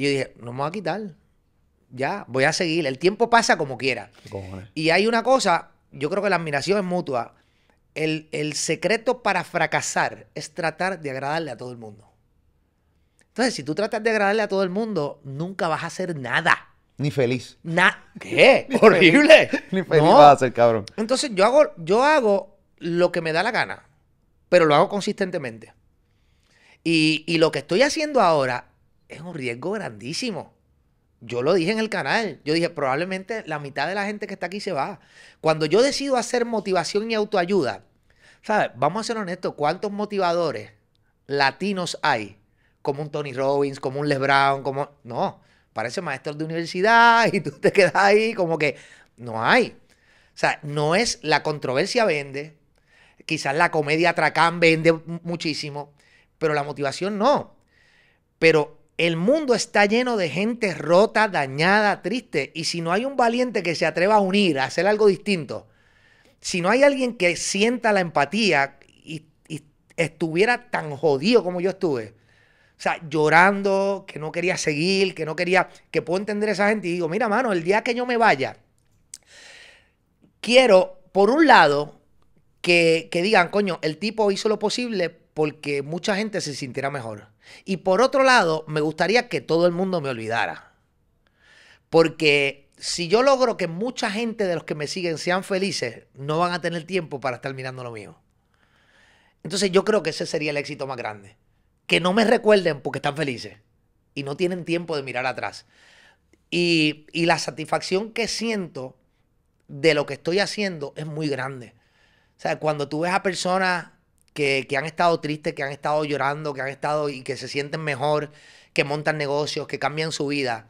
Y yo dije, no me voy a quitar. Ya, voy a seguir. El tiempo pasa como quiera. Y hay una cosa, yo creo que la admiración es mutua. El, secreto para fracasar es tratar de agradarle a todo el mundo. Entonces, si tú tratas de agradarle a todo el mundo, nunca vas a hacer nada. Ni feliz. ¿Qué? Horrible. Ni feliz vas a ser, cabrón. Entonces yo hago, yo hago lo que me da la gana, pero lo hago consistentemente. Y, y, lo que estoy haciendo ahora es un riesgo grandísimo. Yo lo dije en el canal. Yo dije, probablemente la mitad de la gente que está aquí se va. Cuando yo decido hacer motivación y autoayuda, ¿sabes? Vamos a ser honestos, ¿cuántos motivadores latinos hay? Como un Tony Robbins, como un Les Brown, como... No, parece maestro de universidad y tú te quedas ahí como que no hay. O sea, no es la controversia vende, quizás la comedia atracán vende muchísimo, pero la motivación no. Pero el mundo está lleno de gente rota, dañada, triste. Y si no hay un valiente que se atreva a unir, a hacer algo distinto, si no hay alguien que sienta la empatía y, estuviera tan jodido como yo estuve, o sea, llorando, que no quería seguir, que no quería, que puedo entender a esa gente y digo, mira, mano, el día que yo me vaya, quiero, por un lado, que, que digan, coño, el tipo hizo lo posible porque mucha gente se sintiera mejor. Y por otro lado, me gustaría que todo el mundo me olvidara. Porque si yo logro que mucha gente de los que me siguen sean felices, no van a tener tiempo para estar mirando lo mío. Entonces yo creo que ese sería el éxito más grande. Que no me recuerden porque están felices y no tienen tiempo de mirar atrás. Y, y la satisfacción que siento de lo que estoy haciendo es muy grande. O sea, cuando tú ves a personas que, han estado tristes, que han estado llorando, que han estado y que se sienten mejor, que montan negocios, que cambian su vida.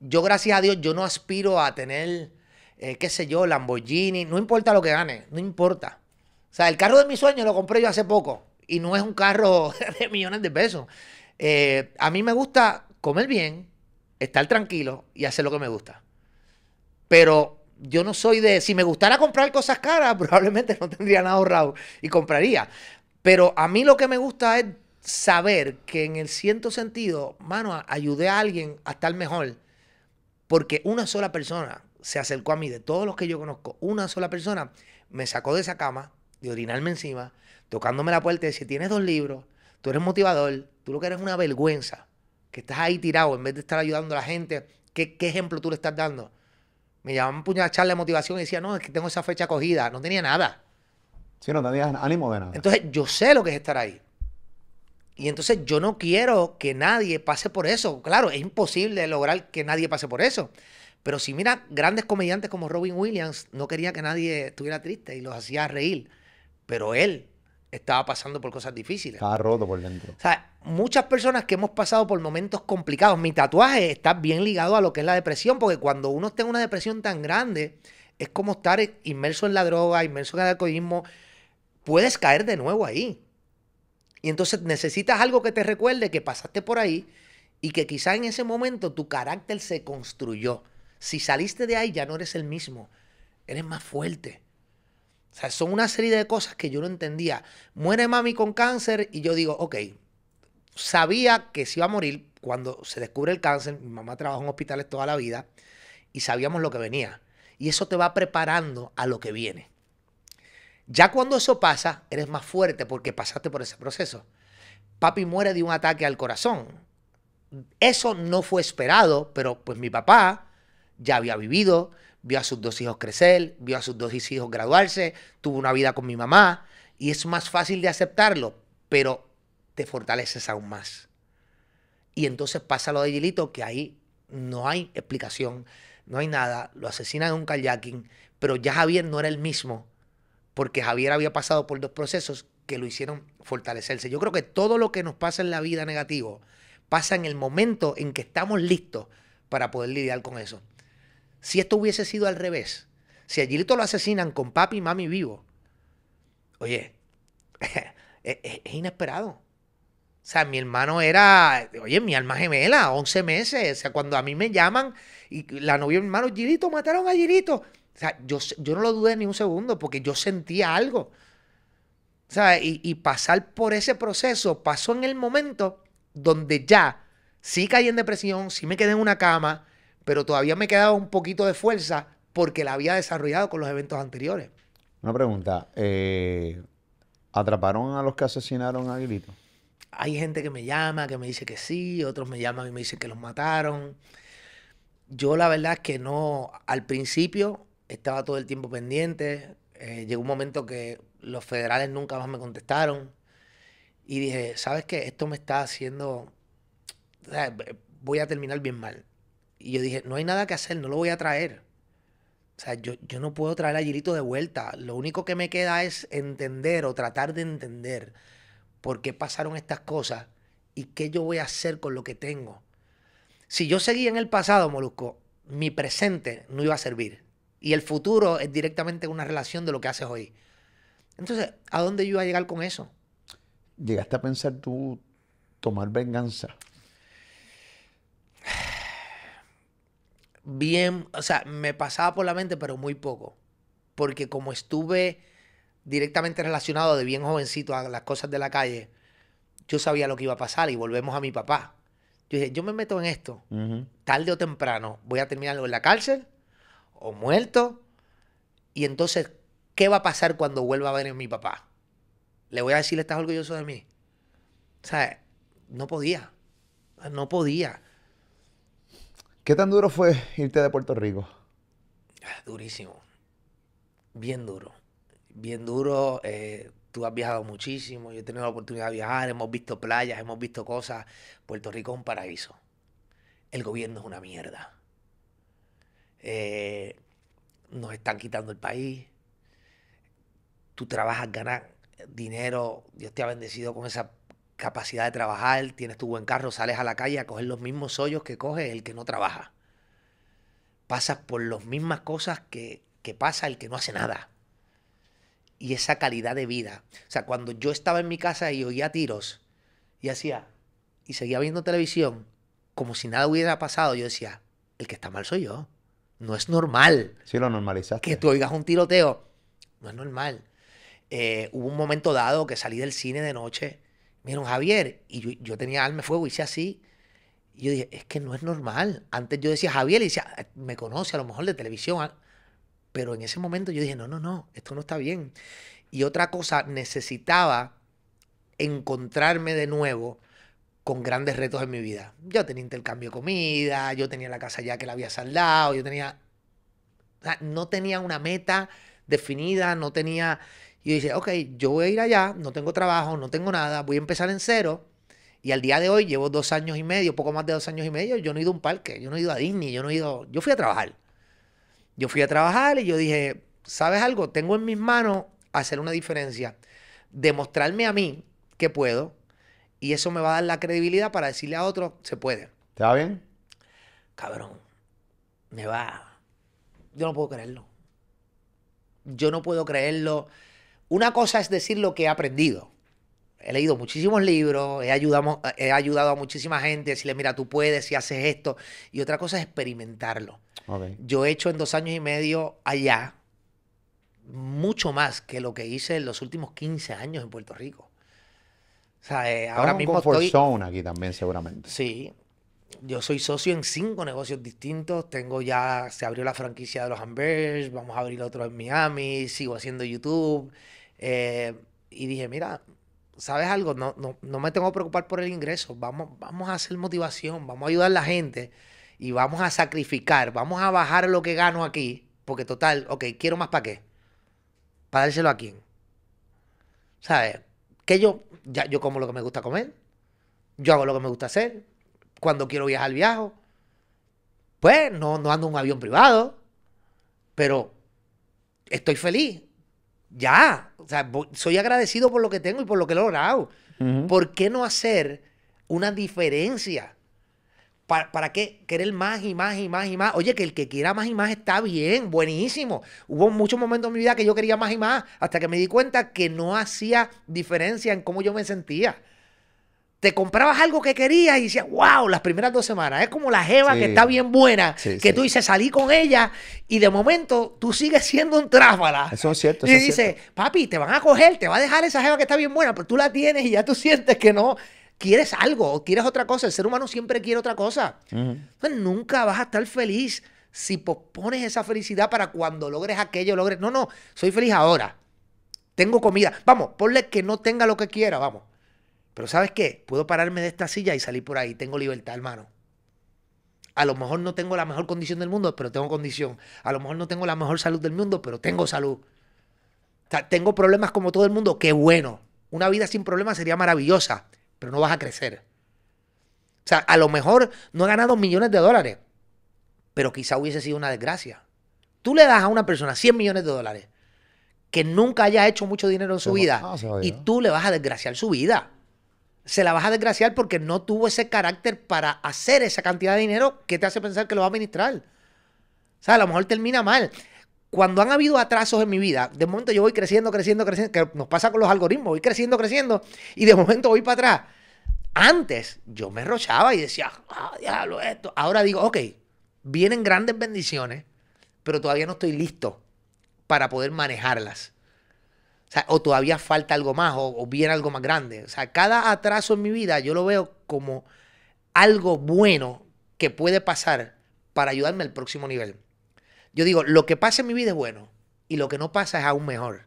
Yo, gracias a Dios, yo no aspiro a tener, eh, qué sé yo, Lamborghini, no importa lo que gane, no importa. O sea, el carro de mi sueño lo compré yo hace poco y no es un carro de millones de pesos. Eh, a mí me gusta comer bien, estar tranquilo y hacer lo que me gusta. Pero yo no soy de. Si me gustara comprar cosas caras, probablemente no tendría nada ahorrado y compraría. Pero a mí lo que me gusta es saber que en el cierto sentido, mano, ayudé a alguien a estar mejor. Porque una sola persona se acercó a mí, de todos los que yo conozco, una sola persona me sacó de esa cama, de orinarme encima, tocándome la puerta y decía: Tienes dos libros, tú eres motivador, tú lo que eres una vergüenza, que estás ahí tirado en vez de estar ayudando a la gente. ¿Qué, qué ejemplo tú le estás dando? Me llamaban a charla de motivación y decía, no, es que tengo esa fecha cogida. No tenía nada. Sí, no tenía ánimo de nada. Entonces yo sé lo que es estar ahí. Y entonces yo no quiero que nadie pase por eso. Claro, es imposible lograr que nadie pase por eso. Pero si mira, grandes comediantes como Robin Williams no quería que nadie estuviera triste y los hacía reír. Pero él estaba pasando por cosas difíciles. Estaba roto por dentro. O sea, muchas personas que hemos pasado por momentos complicados, mi tatuaje está bien ligado a lo que es la depresión, porque cuando uno está en una depresión tan grande, es como estar inmerso en la droga, inmerso en el alcoholismo, puedes caer de nuevo ahí. Y entonces necesitas algo que te recuerde que pasaste por ahí y que quizás en ese momento tu carácter se construyó. Si saliste de ahí ya no eres el mismo, eres más fuerte o sea, son una serie de cosas que yo no entendía. Muere mami con cáncer y yo digo, ok, sabía que se iba a morir cuando se descubre el cáncer. Mi mamá trabaja en hospitales toda la vida y sabíamos lo que venía. Y eso te va preparando a lo que viene. Ya cuando eso pasa, eres más fuerte porque pasaste por ese proceso. Papi muere de un ataque al corazón. Eso no fue esperado, pero pues mi papá ya había vivido, vio a sus dos hijos crecer, vio a sus dos hijos graduarse, tuvo una vida con mi mamá y es más fácil de aceptarlo, pero te fortaleces aún más. Y entonces pasa lo de Gilito, que ahí no hay explicación, no hay nada, lo asesinan en un kayaking, pero ya Javier no era el mismo, porque Javier había pasado por dos procesos que lo hicieron fortalecerse. Yo creo que todo lo que nos pasa en la vida negativo pasa en el momento en que estamos listos para poder lidiar con eso. Si esto hubiese sido al revés, si a Gilito lo asesinan con papi y mami vivo, oye, e, e, es, inesperado. O sea, mi hermano era, oye, mi alma gemela, 11 meses. O sea, cuando a mí me llaman y la novia de mi hermano, Gilito, mataron a Gilito. O sea, yo, yo no lo dudé ni un segundo porque yo sentía algo. O sea, y, y pasar por ese proceso pasó en el momento donde ya sí caí en depresión, sí me quedé en una cama, pero todavía me quedaba un poquito de fuerza porque la había desarrollado con los eventos anteriores. Una pregunta, eh, ¿atraparon a los que asesinaron a Aguilito? Hay gente que me llama, que me dice que sí, otros me llaman y me dicen que los mataron. Yo la verdad es que no, al principio estaba todo el tiempo pendiente, eh, llegó un momento que los federales nunca más me contestaron y dije, ¿sabes qué? Esto me está haciendo, voy a terminar bien mal. Y yo dije, no hay nada que hacer, no lo voy a traer. O sea, yo, no puedo traer a Girito de vuelta. Lo único que me queda es entender o tratar de entender por qué pasaron estas cosas y qué yo voy a hacer con lo que tengo. Si yo seguía en el pasado, Molusco, mi presente no iba a servir. Y el futuro es directamente una relación de lo que haces hoy. Entonces, ¿a dónde yo iba a llegar con eso? Llegaste a pensar tú tomar venganza. bien, o sea, me pasaba por la mente, pero muy poco. Porque como estuve directamente relacionado de bien jovencito a las cosas de la calle, yo sabía lo que iba a pasar y volvemos a mi papá. Yo dije, yo me meto en esto, tarde o temprano, voy a terminar en la cárcel o muerto. Y entonces, ¿qué va a pasar cuando vuelva a ver a mi papá? Le voy a decir, ¿estás orgulloso de mí? O sea, no podía, no podía. ¿Qué tan duro fue irte de Puerto Rico? Ah, durísimo. Bien duro. Bien duro. Eh, tú has viajado muchísimo. Yo he tenido la oportunidad de viajar. Hemos visto playas, hemos visto cosas. Puerto Rico es un paraíso. El gobierno es una mierda. Eh, nos están quitando el país. Tú trabajas, ganas dinero. Dios te ha bendecido con esa capacidad de trabajar, tienes tu buen carro, sales a la calle a coger los mismos hoyos que coge el que no trabaja. Pasas por las mismas cosas que, pasa el que no hace nada. Y esa calidad de vida. O sea, cuando yo estaba en mi casa y oía tiros y hacía, y seguía viendo televisión, como si nada hubiera pasado, yo decía, el que está mal soy yo. No es normal. Sí, lo normalizaste. Que tú oigas un tiroteo. No es normal. Eh, hubo un momento dado que salí del cine de noche Vieron Javier, y yo, tenía alma fuego, hice así. Y yo dije, es que no es normal. Antes yo decía Javier y decía, ah, me conoce a lo mejor de televisión. Pero en ese momento yo dije, no, no, no, esto no está bien. Y otra cosa, necesitaba encontrarme de nuevo con grandes retos en mi vida. Yo tenía intercambio de comida, yo tenía la casa ya que la había saldado, yo tenía... no tenía una meta definida, no tenía... Y yo dije, ok, yo voy a ir allá, no tengo trabajo, no tengo nada, voy a empezar en cero. Y al día de hoy llevo dos años y medio, poco más de dos años y medio, yo no he ido a un parque, yo no he ido a Disney, yo no he ido, yo fui a trabajar. Yo fui a trabajar y yo dije, ¿sabes algo? Tengo en mis manos hacer una diferencia, demostrarme a mí que puedo y eso me va a dar la credibilidad para decirle a otro, se puede. ¿Te va bien? Cabrón, me va. Yo no puedo creerlo. Yo no puedo creerlo. Una cosa es decir lo que he aprendido. He leído muchísimos libros, he ayudado, he ayudado a muchísima gente, decirle, mira, tú puedes, y haces esto. Y otra cosa es experimentarlo. Yo he hecho en dos años y medio allá mucho más que lo que hice en los últimos 15 años en Puerto Rico. O sea, eh, ahora mismo zone aquí también seguramente. Sí. Yo soy socio en cinco negocios distintos. Tengo ya... Se abrió la franquicia de los Ambers. Vamos a abrir otro en Miami. Sigo haciendo YouTube. Eh, y dije, mira, ¿sabes algo? No, no, me tengo que preocupar por el ingreso. Vamos, vamos a hacer motivación, vamos a ayudar a la gente y vamos a sacrificar, vamos a bajar lo que gano aquí, porque total, ok, quiero más para qué. ¿Para dárselo a quién? ¿Sabes? Que yo, ya, yo como lo que me gusta comer, yo hago lo que me gusta hacer, cuando quiero viajar, viajo. Pues no, no ando en un avión privado, pero estoy feliz ya, o sea, soy agradecido por lo que tengo y por lo que he logrado. ¿Por qué no hacer una diferencia? ¿Para, ¿Para, qué querer más y más y más y más? Oye, que el que quiera más y más está bien, buenísimo. Hubo muchos momentos en mi vida que yo quería más y más, hasta que me di cuenta que no hacía diferencia en cómo yo me sentía te comprabas algo que querías y decías, wow, las primeras dos semanas. Es como la jeva que está bien buena, que tú dices, salí con ella y de momento tú sigues siendo un tráfala. Eso es cierto. Eso y dices, papi, te van a coger, te va a dejar esa jeva que está bien buena, pero tú la tienes y ya tú sientes que no. Quieres algo o quieres otra cosa. El ser humano siempre quiere otra cosa. Pues nunca vas a estar feliz si pospones esa felicidad para cuando logres aquello, logres. No, no, soy feliz ahora. Tengo comida. Vamos, ponle que no tenga lo que quiera, vamos pero ¿sabes qué? Puedo pararme de esta silla y salir por ahí. Tengo libertad, hermano. A lo mejor no tengo la mejor condición del mundo, pero tengo condición. A lo mejor no tengo la mejor salud del mundo, pero tengo salud. tengo problemas como todo el mundo. Qué bueno. Una vida sin problemas sería maravillosa, pero no vas a crecer. O sea, a lo mejor no he ganado millones de dólares, pero quizá hubiese sido una desgracia. Tú le das a una persona 100 millones de dólares que nunca haya hecho mucho dinero en su vida ah, y tú le vas a desgraciar su vida se la vas a desgraciar porque no tuvo ese carácter para hacer esa cantidad de dinero que te hace pensar que lo va a administrar. O sea, a lo mejor termina mal. Cuando han habido atrasos en mi vida, de momento yo voy creciendo, creciendo, creciendo, que nos pasa con los algoritmos, voy creciendo, creciendo, y de momento voy para atrás. Antes yo me rochaba y decía, ah, diablo, esto. Ahora digo, ok, vienen grandes bendiciones, pero todavía no estoy listo para poder manejarlas. O, sea, o todavía falta algo más, o, bien viene algo más grande. O sea, cada atraso en mi vida yo lo veo como algo bueno que puede pasar para ayudarme al próximo nivel. Yo digo, lo que pasa en mi vida es bueno y lo que no pasa es aún mejor.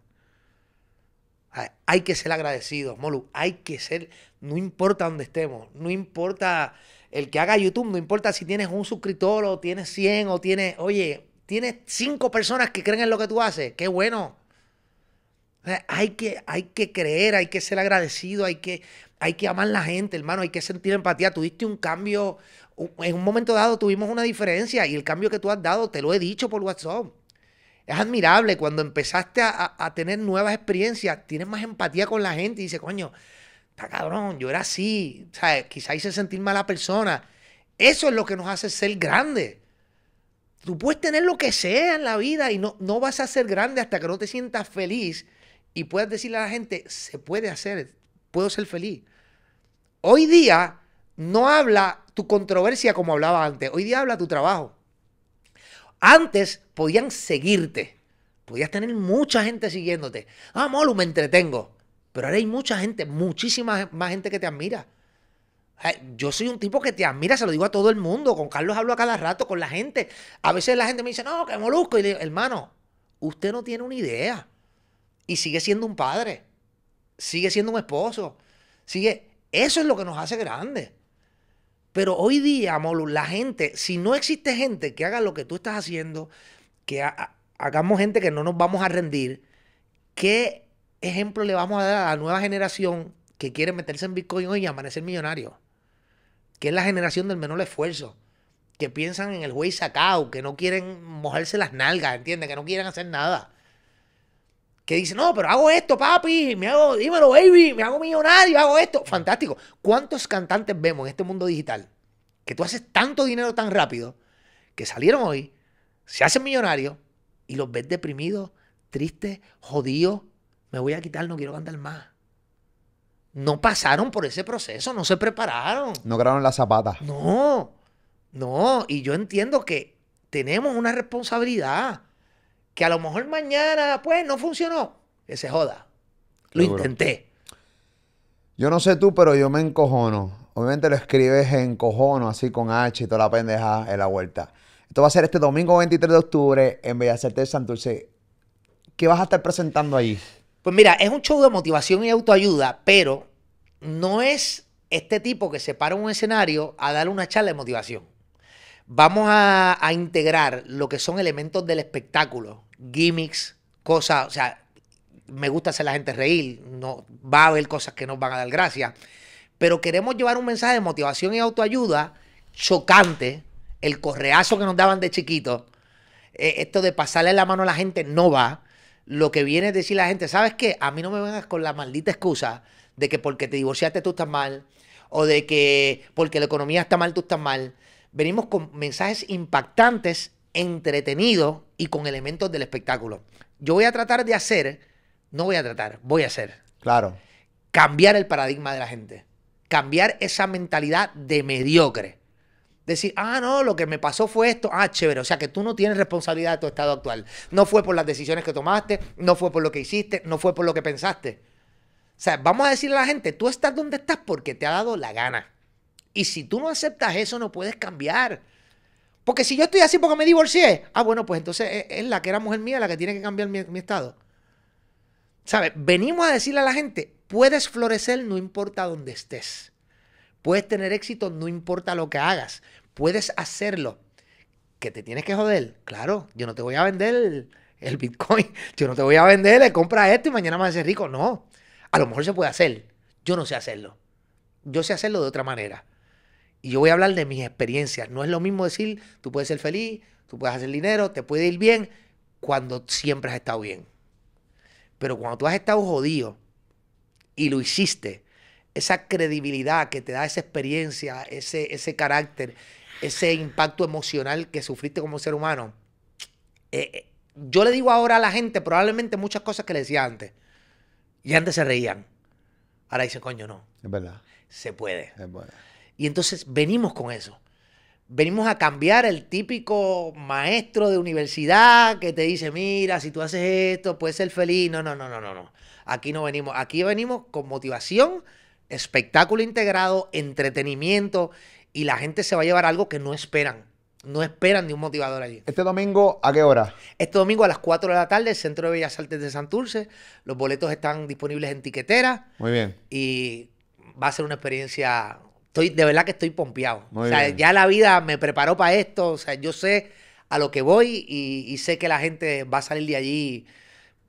Hay que ser agradecidos, Molu. Hay que ser, no importa dónde estemos, no importa el que haga YouTube, no importa si tienes un suscriptor o tienes 100 o tienes, oye, tienes cinco personas que creen en lo que tú haces. Qué bueno. Hay que, hay que creer, hay que ser agradecido, hay que, hay que amar a la gente, hermano, hay que sentir empatía. Tuviste un cambio, en un momento dado tuvimos una diferencia y el cambio que tú has dado, te lo he dicho por WhatsApp. Es admirable cuando empezaste a, tener nuevas experiencias, tienes más empatía con la gente y dices, coño, está cabrón, yo era así, o sea, quizá hice sentir mala persona. Eso es lo que nos hace ser grandes. Tú puedes tener lo que sea en la vida y no, no vas a ser grande hasta que no te sientas feliz y puedas decirle a la gente, se puede hacer, puedo ser feliz. Hoy día no habla tu controversia como hablaba antes, hoy día habla tu trabajo. Antes podían seguirte, podías tener mucha gente siguiéndote. Ah, Molu, me entretengo. Pero ahora hay mucha gente, muchísima más gente que te admira. Eh, yo soy un tipo que te admira, se lo digo a todo el mundo. Con Carlos hablo a cada rato, con la gente. A veces la gente me dice, no, que molusco. Y le digo, hermano, usted no tiene una idea y sigue siendo un padre, sigue siendo un esposo, sigue... Eso es lo que nos hace grandes. Pero hoy día, Molu, la gente, si no existe gente que haga lo que tú estás haciendo, que hagamos gente que no nos vamos a rendir, ¿qué ejemplo le vamos a dar a la nueva generación que quiere meterse en Bitcoin hoy y amanecer millonario? Que es la generación del menor esfuerzo, que piensan en el güey sacado, que no quieren mojarse las nalgas, ¿entiendes? Que no quieren hacer nada que dice, no, pero hago esto, papi, me hago, dímelo, baby, me hago millonario, hago esto. Fantástico. ¿Cuántos cantantes vemos en este mundo digital que tú haces tanto dinero tan rápido que salieron hoy, se hacen millonarios y los ves deprimidos, tristes, jodidos? Me voy a quitar, no quiero cantar más. No pasaron por ese proceso, no se prepararon. No crearon la zapata. No, no. Y yo entiendo que tenemos una responsabilidad que a lo mejor mañana, pues, no funcionó, ese joda. Lo intenté. Yo no sé tú, pero yo me encojono. Obviamente lo escribes en cojono, así con H y toda la pendeja en la vuelta. Esto va a ser este domingo 23 de octubre en Bellas Artes de Santurce. ¿Qué vas a estar presentando ahí? Pues mira, es un show de motivación y autoayuda, pero no es este tipo que se para un escenario a darle una charla de motivación. Vamos a, integrar lo que son elementos del espectáculo, gimmicks, cosas, o sea, me gusta hacer la gente reír, no, va a haber cosas que nos van a dar gracia, pero queremos llevar un mensaje de motivación y autoayuda chocante, el correazo que nos daban de chiquito, eh, esto de pasarle la mano a la gente no va, lo que viene es decir la gente, ¿sabes qué? A mí no me vengas con la maldita excusa de que porque te divorciaste tú estás mal, o de que porque la economía está mal tú estás mal, venimos con mensajes impactantes, entretenidos y con elementos del espectáculo. Yo voy a tratar de hacer, no voy a tratar, voy a hacer. Claro. Cambiar el paradigma de la gente. Cambiar esa mentalidad de mediocre. Decir, ah, no, lo que me pasó fue esto. Ah, chévere. O sea que tú no tienes responsabilidad de tu estado actual. No fue por las decisiones que tomaste, no fue por lo que hiciste, no fue por lo que pensaste. O sea, vamos a decirle a la gente, tú estás donde estás porque te ha dado la gana. Y si tú no aceptas eso, no puedes cambiar. Porque si yo estoy así porque me divorcié, ah, bueno, pues entonces es, la que era mujer mía la que tiene que cambiar mi, estado. ¿Sabes? Venimos a decirle a la gente, puedes florecer no importa dónde estés. Puedes tener éxito no importa lo que hagas. Puedes hacerlo. Que te tienes que joder. Claro, yo no te voy a vender el, Bitcoin. Yo no te voy a vender, le compra esto y mañana me ser rico. No. A lo mejor se puede hacer. Yo no sé hacerlo. Yo sé hacerlo de otra manera. Y yo voy a hablar de mis experiencias. No es lo mismo decir, tú puedes ser feliz, tú puedes hacer dinero, te puede ir bien, cuando siempre has estado bien. Pero cuando tú has estado jodido y lo hiciste, esa credibilidad que te da esa experiencia, ese, ese carácter, ese impacto emocional que sufriste como ser humano. Eh, eh, yo le digo ahora a la gente probablemente muchas cosas que le decía antes. Y antes se reían. Ahora dicen, coño, no. Es verdad. Se puede. Es verdad. Y entonces venimos con eso. Venimos a cambiar el típico maestro de universidad que te dice, mira, si tú haces esto, puedes ser feliz. No, no, no, no, no, no. Aquí no venimos. Aquí venimos con motivación, espectáculo integrado, entretenimiento y la gente se va a llevar algo que no esperan. No esperan ni un motivador allí. ¿Este domingo a qué hora? Este domingo a las 4 de la tarde, Centro de Bellas Artes de Santurce. Los boletos están disponibles en tiquetera. Muy bien. Y va a ser una experiencia Estoy, de verdad que estoy pompeado. o sea, ya la vida me preparó para esto. O sea, yo sé a lo que voy y, y, sé que la gente va a salir de allí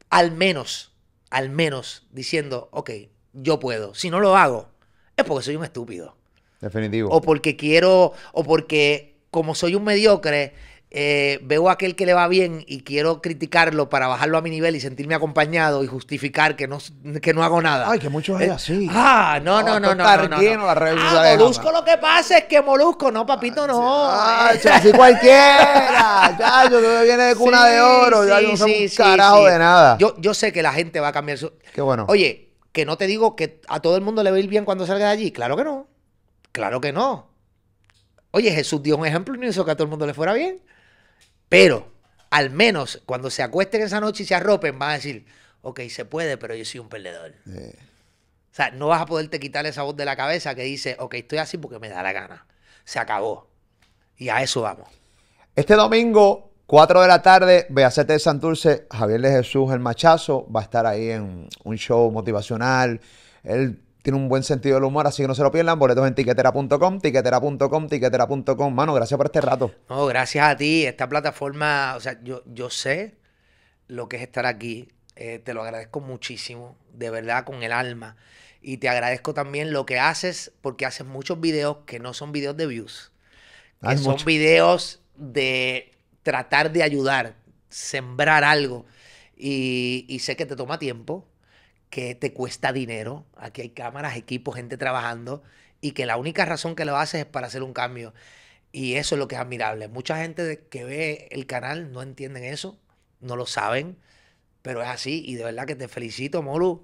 al menos, al menos diciendo, ok, yo puedo. Si no lo hago, es porque soy un estúpido. Definitivo. O porque quiero, o porque como soy un mediocre, eh, veo a aquel que le va bien y quiero criticarlo para bajarlo a mi nivel y sentirme acompañado y justificar que no, que no hago nada. Ay, que muchos hay eh, así. Ah, no, no, no, no. no, no, no. Ah, Molusco lo que pasa es que Molusco, no, papito, no. Ah, cualquiera. ya, yo me viene de cuna de oro. ya no soy un carajo de nada. Yo, yo sé que la gente va a cambiar su. Qué bueno. Oye, que no te digo que a todo el mundo le va a ir bien cuando salga de allí. Claro que no. Claro que no. Oye, Jesús dio un ejemplo y no hizo que a todo el mundo le fuera bien. Pero al menos cuando se acuesten esa noche y se arropen, van a decir, ok, se puede, pero yo soy un perdedor. O sea, no vas a poderte quitar esa voz de la cabeza que dice, ok, estoy así porque me da la gana. Se acabó. Y a eso vamos. Este domingo, 4 de la tarde, Beacete de Santurce, Javier de Jesús, el machazo, va a estar ahí en un show motivacional. Él tiene un buen sentido del humor, así que no se lo pierdan. Boletos en tiquetera.com, tiquetera.com, tiquetera.com. Mano, gracias por este rato. No, gracias a ti. Esta plataforma, o sea, yo, yo sé lo que es estar aquí. Eh, te lo agradezco muchísimo, de verdad, con el alma. Y te agradezco también lo que haces, porque haces muchos videos que no son videos de views. Ah, son videos de tratar de ayudar, sembrar algo. y sé que te toma tiempo, que te cuesta dinero, aquí hay cámaras, equipos, gente trabajando, y que la única razón que lo haces es para hacer un cambio. Y eso es lo que es admirable. Mucha gente que ve el canal no entienden eso, no lo saben, pero es así. Y de verdad que te felicito, Molu.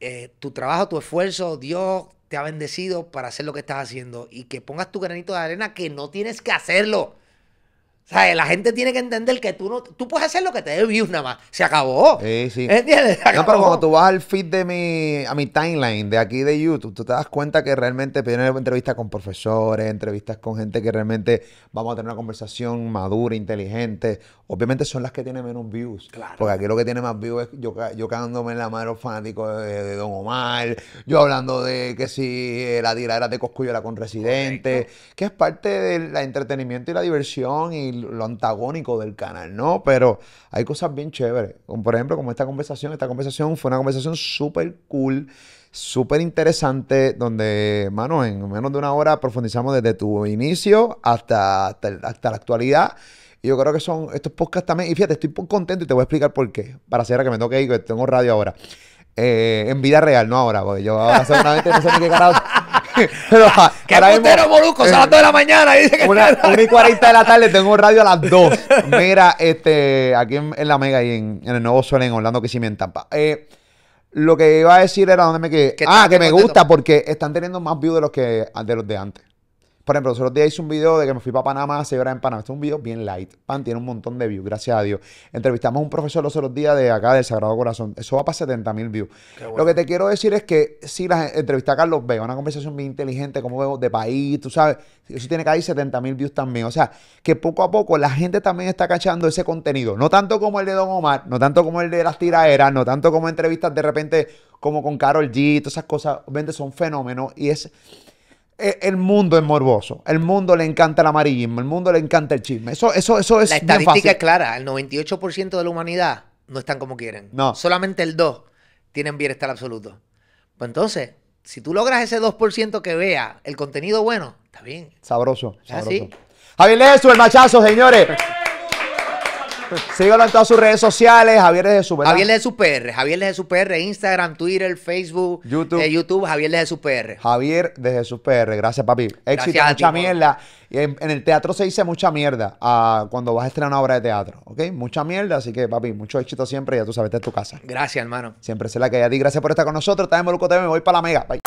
Eh, tu trabajo, tu esfuerzo, Dios te ha bendecido para hacer lo que estás haciendo y que pongas tu granito de arena que no tienes que hacerlo. La gente tiene que entender que tú no, tú puedes hacer lo que te dé views nada más. Se acabó. Sí, sí. ¿Entiendes? No, pero cuando tú vas al feed de mi, a mi timeline de aquí de YouTube, tú te das cuenta que realmente primero entrevistas con profesores, entrevistas con gente que realmente vamos a tener una conversación madura, inteligente. Obviamente son las que tienen menos views. Claro. Porque aquí lo que tiene más views es yo, yo cagándome en la mano fanático de, Don Omar, yo hablando de que si la era de Coscuyola con Residente, que es parte del entretenimiento y la diversión y lo antagónico del canal, ¿no? Pero hay cosas bien chéveres. Como por ejemplo, como esta conversación, esta conversación fue una conversación súper cool, súper interesante, donde, mano, en menos de una hora profundizamos desde tu inicio hasta, hasta, la actualidad. Y yo creo que son estos podcasts también. Y fíjate, estoy contento y te voy a explicar por qué. Para hacer que me toque ir, que tengo radio ahora. Eh, en vida real, no ahora, porque yo ahora seguramente no sé ni qué carajo. Pero, ah, ¿Qué ahora molusco? Son las 2 de la mañana. Dice que una, y 40 de la tarde tengo un radio a las 2. Mira, este, aquí en, la Mega y en, el Nuevo Sol, en Orlando, que sí me entampa. Eh, lo que iba a decir era donde me quedé. Ah, que me gusta porque están teniendo más views de los que de los de antes. Por ejemplo, los otros días hice un video de que me fui para Panamá a horas en Panamá. es un video bien light. Pan tiene un montón de views, gracias a Dios. Entrevistamos a un profesor los otros días de acá del Sagrado Corazón. Eso va para 70 mil views. Lo que te quiero decir es que si las entrevista a Carlos veo una conversación bien inteligente, como veo de país, tú sabes, eso tiene que haber 70 mil views también. O sea, que poco a poco la gente también está cachando ese contenido. No tanto como el de Don Omar, no tanto como el de las tiraeras, no tanto como entrevistas de repente como con Carol G, todas esas cosas. Vende son fenómenos y es e, el mundo es morboso, el mundo le encanta el amarillismo, el mundo le encanta el chisme. Eso, eso, eso es. La estadística es clara: el 98% de la humanidad no están como quieren. No. Solamente el 2 tienen bienestar absoluto. Pues entonces, si tú logras ese 2% que vea el contenido bueno, está bien. Sabroso. Así. Javier Lesu, el machazo, señores. Síganlo en todas sus redes sociales, Javier de Jesús, Javier de Jesús PR, Javier de Jesús PR, Instagram, Twitter, Facebook, YouTube, eh, YouTube Javier de Jesús PR. Javier de Jesús PR, gracias papi. Éxito, mucha mierda. En, el teatro se dice mucha mierda ah, cuando vas a estrenar una obra de teatro, ¿ok? Mucha mierda, así que papi, mucho éxito siempre, ya tú sabes, está en tu casa. Gracias, hermano. Siempre se la que ya a ti, gracias por estar con nosotros, estás en Moluco me voy para la mega. Bye.